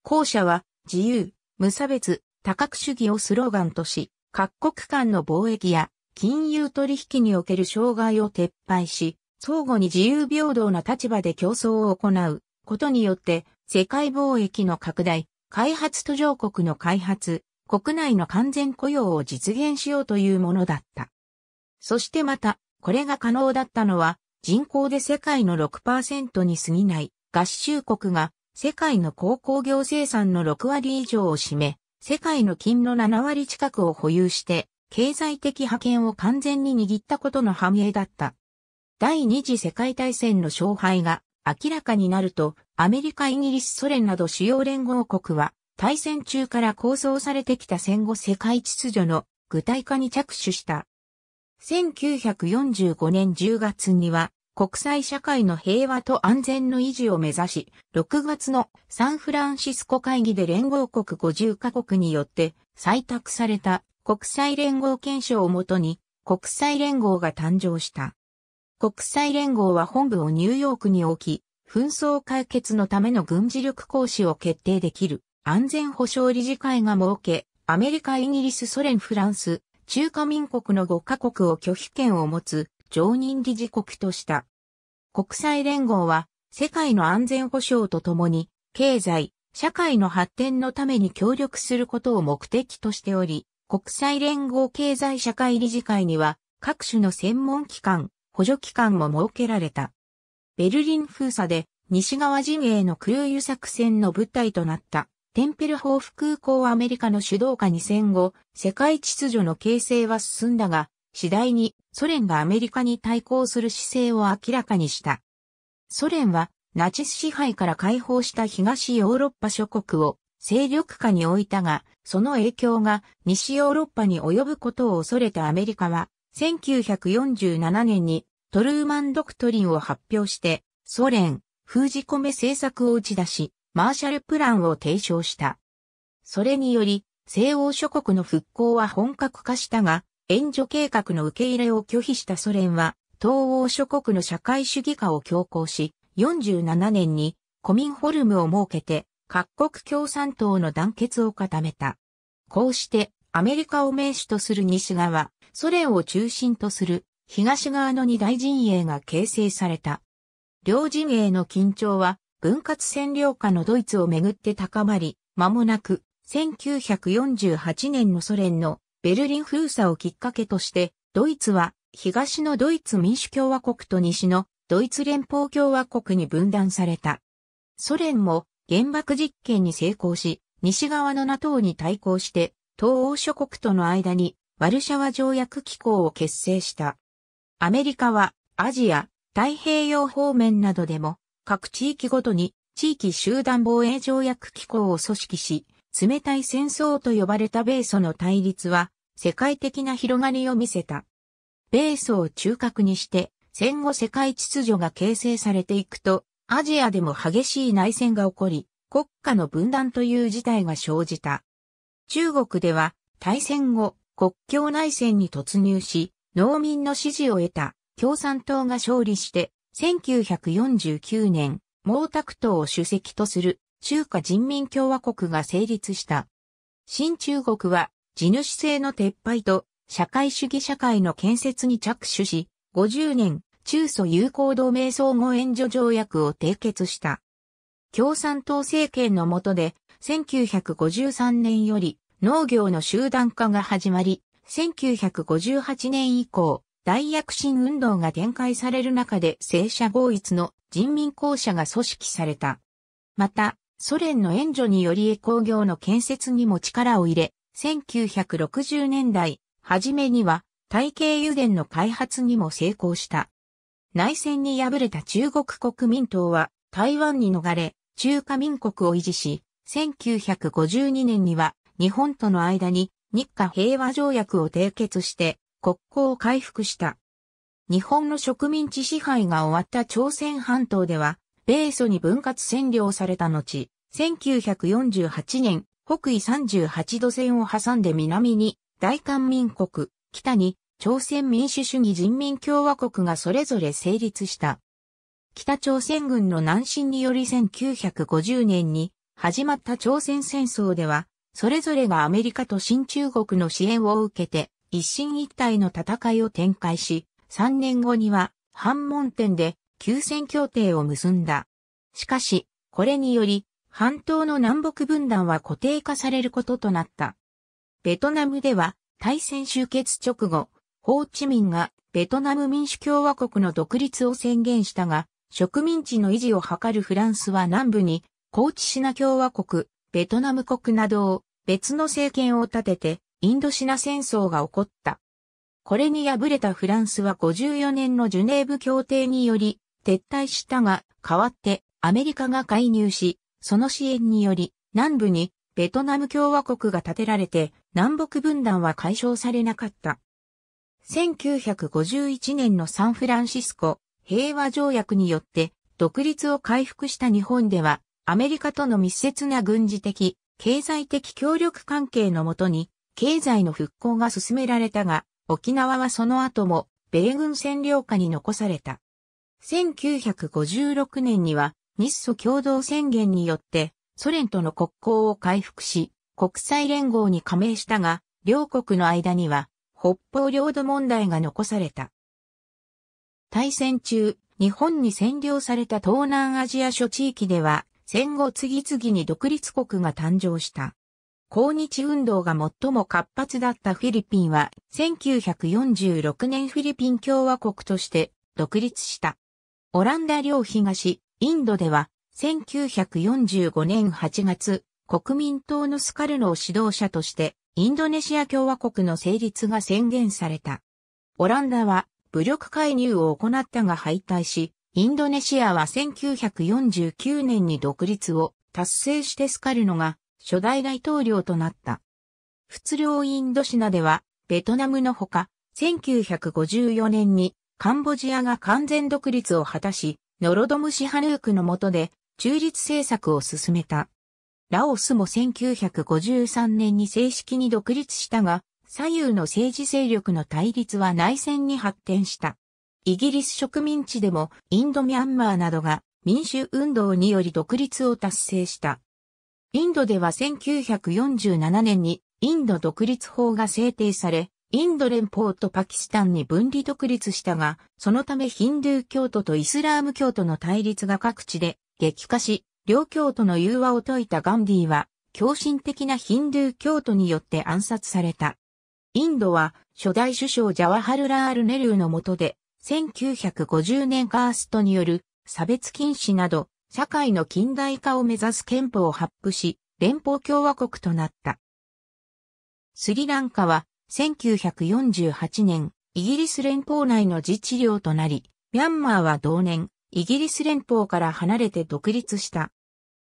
後者は自由、無差別、多角主義をスローガンとし、各国間の貿易や金融取引における障害を撤廃し、相互に自由平等な立場で競争を行うことによって、世界貿易の拡大、開発途上国の開発、国内の完全雇用を実現しようというものだった。そしてまた、これが可能だったのは、人口で世界の6%に過ぎない合衆国が世界の鉱工業生産の6割以上を占め、世界の金の7割近くを保有して、経済的覇権を完全に握ったことの繁栄だった。第二次世界大戦の勝敗が明らかになると、アメリカ、イギリス、ソ連など主要連合国は、大戦中から構想されてきた戦後世界秩序の具体化に着手した。1945年10月には、国際社会の平和と安全の維持を目指し、6月のサンフランシスコ会議で連合国50カ国によって採択された国際連合憲章をもとに国際連合が誕生した。国際連合は本部をニューヨークに置き、紛争解決のための軍事力行使を決定できる安全保障理事会が設け、アメリカ、イギリス、ソ連、フランス、中華民国の5カ国を拒否権を持つ常任理事国とした。国際連合は、世界の安全保障とともに、経済、社会の発展のために協力することを目的としており、国際連合経済社会理事会には、各種の専門機関、補助機関も設けられた。ベルリン封鎖で西側陣営の空輸作戦の舞台となったテンペルホーフ空港アメリカの主導下に戦後世界秩序の形成は進んだが次第にソ連がアメリカに対抗する姿勢を明らかにした。ソ連はナチス支配から解放した東ヨーロッパ諸国を勢力下に置いたが、その影響が西ヨーロッパに及ぶことを恐れたアメリカは、1947年にトルーマンドクトリンを発表して、ソ連、封じ込め政策を打ち出し、マーシャルプランを提唱した。それにより、西欧諸国の復興は本格化したが、援助計画の受け入れを拒否したソ連は、東欧諸国の社会主義化を強行し、47年にコミンホルムを設けて、各国共産党の団結を固めた。こうして、アメリカを名手とする西側、ソ連を中心とする東側の二大陣営が形成された。両陣営の緊張は、分割占領下のドイツをめぐって高まり、間もなく1948年のソ連のベルリン封鎖をきっかけとして、ドイツは東のドイツ民主共和国と西のドイツ連邦共和国に分断された。ソ連も原爆実験に成功し、西側の NATO に対抗して、東欧諸国との間にワルシャワ条約機構を結成した。アメリカはアジア、太平洋方面などでも各地域ごとに地域集団防衛条約機構を組織し、冷たい戦争と呼ばれた米ソの対立は世界的な広がりを見せた。米ソを中核にして戦後世界秩序が形成されていくとアジアでも激しい内戦が起こり国家の分断という事態が生じた。中国では大戦後国境内戦に突入し農民の支持を得た共産党が勝利して1949年毛沢東を主席とする中華人民共和国が成立した。新中国は地主制の撤廃と社会主義社会の建設に着手し、50年中蘇友好同盟相互援助条約を締結した。共産党政権の下で1953年より農業の集団化が始まり、1958年以降、大躍進運動が展開される中で正社合一の人民公社が組織された。また、ソ連の援助によりエ工業の建設にも力を入れ、1960年代、初めには、体系油田の開発にも成功した。内戦に敗れた中国国民党は台湾に逃れ、中華民国を維持し、1952年には日本との間に日華平和条約を締結して国交を回復した。日本の植民地支配が終わった朝鮮半島では米ソに分割占領された後、1948年、北緯38度線を挟んで南に大韓民国、北に朝鮮民主主義人民共和国がそれぞれ成立した。北朝鮮軍の南進により1950年に始まった朝鮮戦争では、それぞれがアメリカと新中国の支援を受けて、一進一退の戦いを展開し、3年後には、反門店で休戦協定を結んだ。しかし、これにより、半島の南北分断は固定化されることとなった。ベトナムでは、大戦終結直後、ホーチミンがベトナム民主共和国の独立を宣言したが、植民地の維持を図るフランスは南部に、コーチシナ共和国、ベトナム国などを別の政権を立てて、インドシナ戦争が起こった。これに敗れたフランスは54年のジュネーブ協定により、撤退したが、代わってアメリカが介入し、その支援により、南部にベトナム共和国が建てられて、南北分断は解消されなかった。1951年のサンフランシスコ平和条約によって独立を回復した日本では、アメリカとの密接な軍事的、経済的協力関係のもとに、経済の復興が進められたが、沖縄はその後も米軍占領下に残された。1956年には日ソ共同宣言によってソ連との国交を回復し、国際連合に加盟したが、両国の間には北方領土問題が残された。大戦中、日本に占領された東南アジア諸地域では、戦後次々に独立国が誕生した。抗日運動が最も活発だったフィリピンは、1946年フィリピン共和国として独立した。オランダ領東、インドでは、1945年8月、国民党のスカルノを指導者として、インドネシア共和国の成立が宣言された。オランダは、武力介入を行ったが敗退し、インドネシアは1949年に独立を達成してスカルノが初代大統領となった。仏領インドシナでは、ベトナムのほか、1954年にカンボジアが完全独立を果たし、ノロドムシハヌークの下で中立政策を進めた。ラオスも1953年に正式に独立したが、左右の政治勢力の対立は内戦に発展した。イギリス植民地でもインド・ミャンマーなどが民主運動により独立を達成した。インドでは1947年にインド独立法が制定され、インド連邦とパキスタンに分離独立したが、そのためヒンドゥー教徒とイスラーム教徒の対立が各地で激化し、両教徒の融和を解いたガンディは、狂信的なヒンドゥー教徒によって暗殺された。インドは初代首相ジャワハルラール・ネルーの下で、1950年カーストによる差別禁止など、社会の近代化を目指す憲法を発布し、連邦共和国となった。スリランカは1948年、イギリス連邦内の自治領となり、ミャンマーは同年、イギリス連邦から離れて独立した。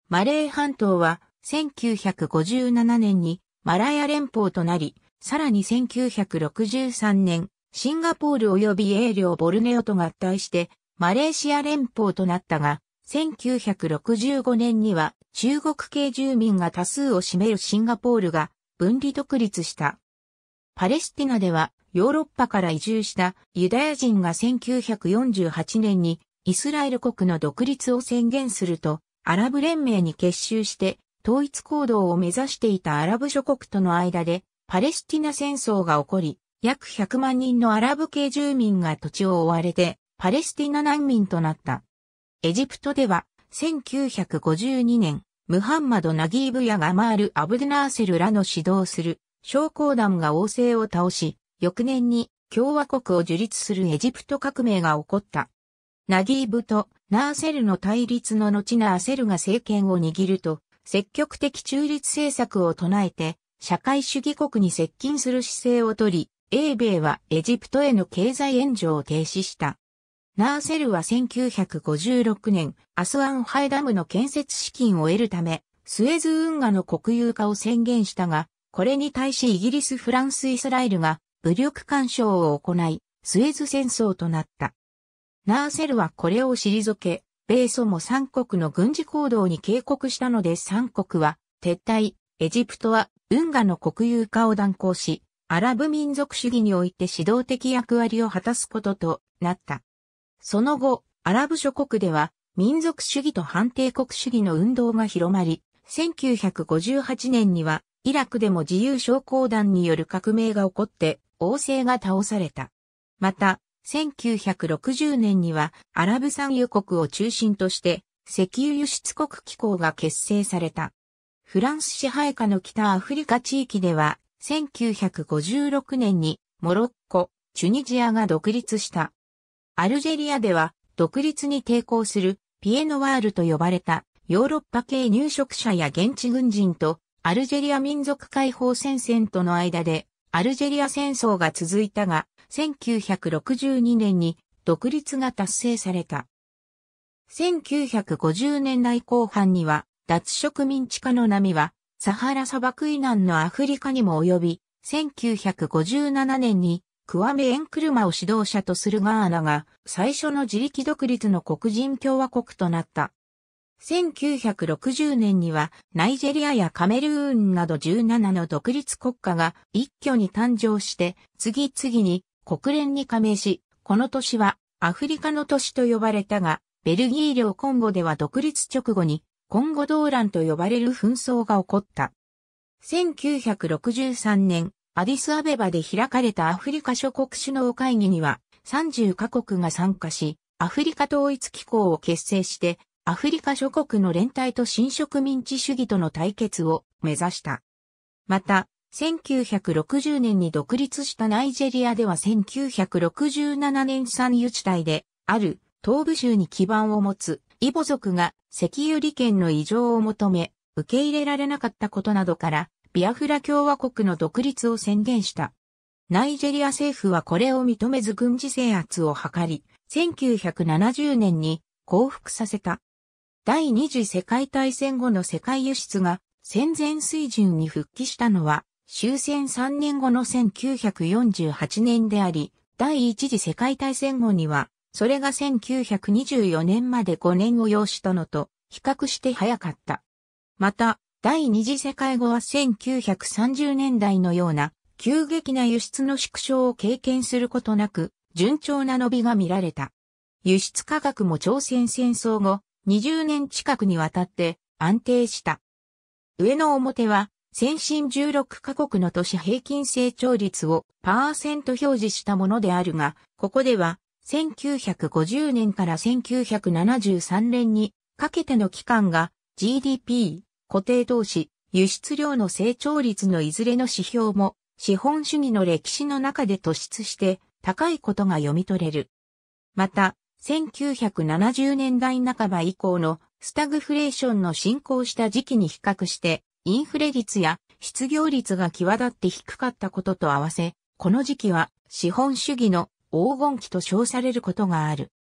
マレー半島は1957年にマラヤ連邦となり、さらに1963年、シンガポール及び英領ボルネオと合体してマレーシア連邦となったが、1965年には中国系住民が多数を占めるシンガポールが分離独立した。パレスティナではヨーロッパから移住したユダヤ人が1948年にイスラエル国の独立を宣言するとアラブ連盟に結集して統一行動を目指していたアラブ諸国との間でパレスティナ戦争が起こり約100万人のアラブ系住民が土地を追われてパレスティナ難民となった。エジプトでは1952年ムハンマド・ナギーブやガマール・アブデナーセルらの指導する商工団が王政を倒し、翌年に共和国を樹立するエジプト革命が起こった。ナギーブとナーセルの対立の後ナーセルが政権を握ると、積極的中立政策を唱えて、社会主義国に接近する姿勢をとり、英米はエジプトへの経済援助を停止した。ナーセルは1956年、アスアンハイダムの建設資金を得るため、スエズ運河の国有化を宣言したが、これに対しイギリス、フランス、イスラエルが武力干渉を行い、スエズ戦争となった。ナーセルはこれを退け、米ソも三国の軍事行動に警告したので三国は撤退、エジプトは運河の国有化を断行し、アラブ民族主義において指導的役割を果たすこととなった。その後、アラブ諸国では民族主義と反帝国主義の運動が広まり、1958年にはイラクでも自由商工団による革命が起こって王政が倒された。また、1960年にはアラブ産油国を中心として石油輸出国機構が結成された。フランス支配下の北アフリカ地域では1956年にモロッコ、チュニジアが独立した。アルジェリアでは独立に抵抗するピエノワールと呼ばれたヨーロッパ系入植者や現地軍人とアルジェリア民族解放戦線との間で、アルジェリア戦争が続いたが、1962年に独立が達成された。1950年代後半には、脱植民地化の波は、サハラ砂漠以南のアフリカにも及び、1957年に、クワメ・エンクルマを指導者とするガーナが、最初の自力独立の黒人共和国となった。1960年にはナイジェリアやカメルーンなど17の独立国家が一挙に誕生して次々に国連に加盟し、この年はアフリカの年と呼ばれたが、ベルギー領コンゴでは独立直後にコンゴ動乱と呼ばれる紛争が起こった。1963年、アディスアベバで開かれたアフリカ諸国首脳会議には30カ国が参加し、アフリカ統一機構を結成してアフリカ諸国の連帯と新植民地主義との対決を目指した。また、1960年に独立したナイジェリアでは1967年産油地帯で、ある東部州に基盤を持つイボ族が石油利権の異常を求め、受け入れられなかったことなどから、ビアフラ共和国の独立を宣言した。ナイジェリア政府はこれを認めず軍事制圧を図り、1970年に降伏させた。第二次世界大戦後の世界輸出が戦前水準に復帰したのは終戦3年後の1948年であり、第一次世界大戦後には、それが1924年まで5年を要したのと比較して早かった。また、第二次世界後は1930年代のような急激な輸出の縮小を経験することなく、順調な伸びが見られた。輸出価格も朝鮮戦争後、20年近くにわたって安定した。上の表は先進16カ国の都市平均成長率をパーセント表示したものであるが、ここでは1950年から1973年にかけての期間が GDP、固定投資、輸出量の成長率のいずれの指標も資本主義の歴史の中で突出して高いことが読み取れる。また、1970年代半ば以降のスタグフレーションの進行した時期に比較して、インフレ率や失業率が際立って低かったことと合わせ、この時期は資本主義の黄金期と称されることがある。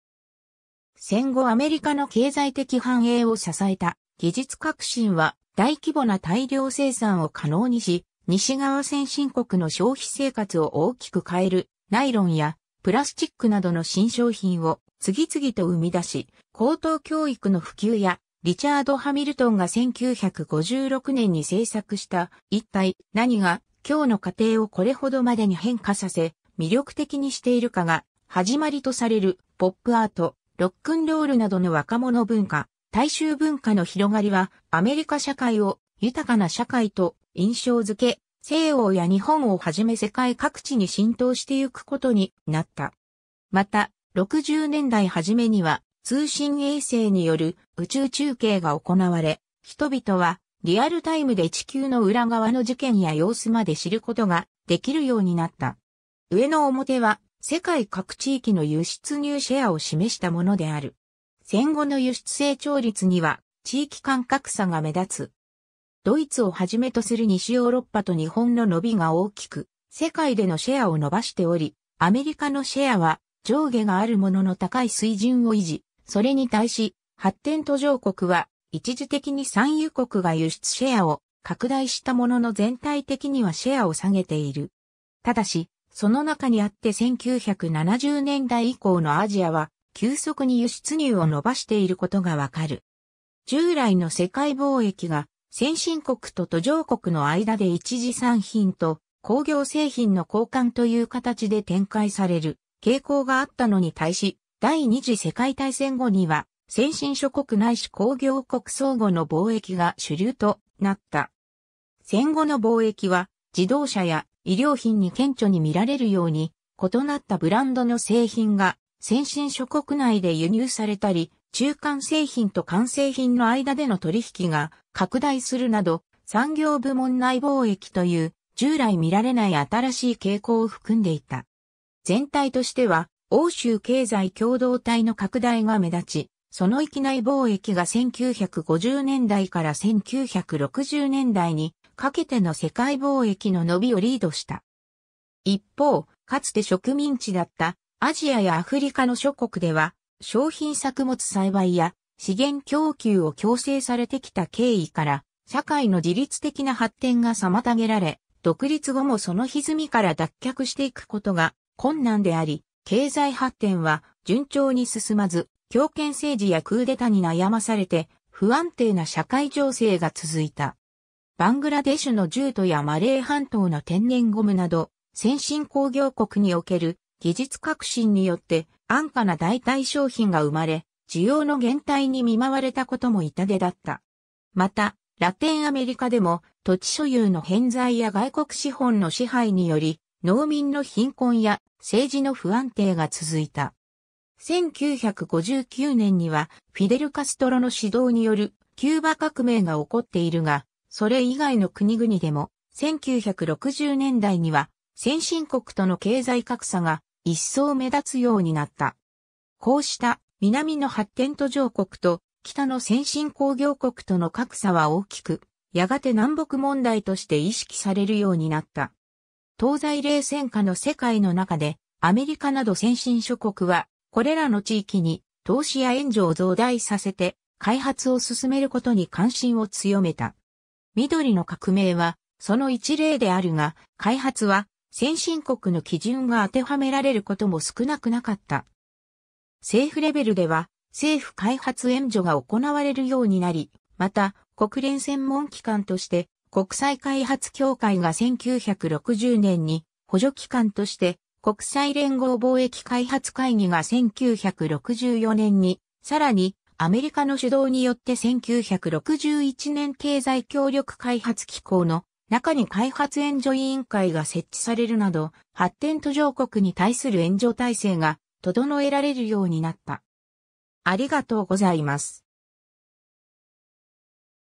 戦後アメリカの経済的繁栄を支えた技術革新は大規模な大量生産を可能にし、西側先進国の消費生活を大きく変えるナイロンやプラスチックなどの新商品を次々と生み出し、高等教育の普及や、リチャード・ハミルトンが1956年に制作した一体何が今日の過程をこれほどまでに変化させ魅力的にしているかが始まりとされるポップアート、ロックンロールなどの若者文化、大衆文化の広がりはアメリカ社会を豊かな社会と印象づけ西欧や日本をはじめ世界各地に浸透してゆくことになった。また、60年代初めには通信衛星による宇宙中継が行われ、人々はリアルタイムで地球の裏側の事件や様子まで知ることができるようになった。上の表は世界各地域の輸出入シェアを示したものである。戦後の輸出成長率には地域間格差が目立つ。ドイツをはじめとする西ヨーロッパと日本の伸びが大きく、世界でのシェアを伸ばしており、アメリカのシェアは上下があるものの高い水準を維持、それに対し、発展途上国は一時的に産油国が輸出シェアを拡大したものの全体的にはシェアを下げている。ただし、その中にあって1970年代以降のアジアは急速に輸出入を伸ばしていることがわかる。従来の世界貿易が先進国と途上国の間で一次産品と工業製品の交換という形で展開される傾向があったのに対し、第二次世界大戦後には、先進諸国内いし工業国相互の貿易が主流となった。戦後の貿易は、自動車や医療品に顕著に見られるように、異なったブランドの製品が先進諸国内で輸入されたり、中間製品と完成品の間での取引が拡大するなど、産業部門内貿易という従来見られない新しい傾向を含んでいた。全体としては、欧州経済共同体の拡大が目立ち、その域内貿易が1950年代から1960年代にかけての世界貿易の伸びをリードした。一方、かつて植民地だったアジアやアフリカの諸国では商品作物栽培や資源供給を強制されてきた経緯から、社会の自律的な発展が妨げられ、独立後もその歪みから脱却していくことが困難であり、経済発展は順調に進まず、強権政治やクーデタに悩まされて、不安定な社会情勢が続いた。バングラデシュのジュートやマレー半島の天然ゴムなど、先進工業国における技術革新によって安価な代替商品が生まれ、需要の減退に見舞われたことも痛手だった。また、ラテンアメリカでも土地所有の偏在や外国資本の支配により、農民の貧困や政治の不安定が続いた。1959年にはフィデル・カストロの指導によるキューバ革命が起こっているが、それ以外の国々でも1960年代には先進国との経済格差が一層目立つようになった。こうした南の発展途上国と北の先進工業国との格差は大きく、やがて南北問題として意識されるようになった。東西冷戦下の世界の中で、アメリカなど先進諸国は、これらの地域に投資や援助を増大させて、開発を進めることに関心を強めた。緑の革命は、その一例であるが、開発は先進国の基準が当てはめられることも少なくなかった。政府レベルでは政府開発援助が行われるようになり、また国連専門機関として国際開発協会が1960年に補助機関として国際連合貿易開発会議が1964年に、さらにアメリカの主導によって1961年経済協力開発機構の中に開発援助委員会が設置されるなど、発展途上国に対する援助体制が整えられるようになった。ありがとうございます。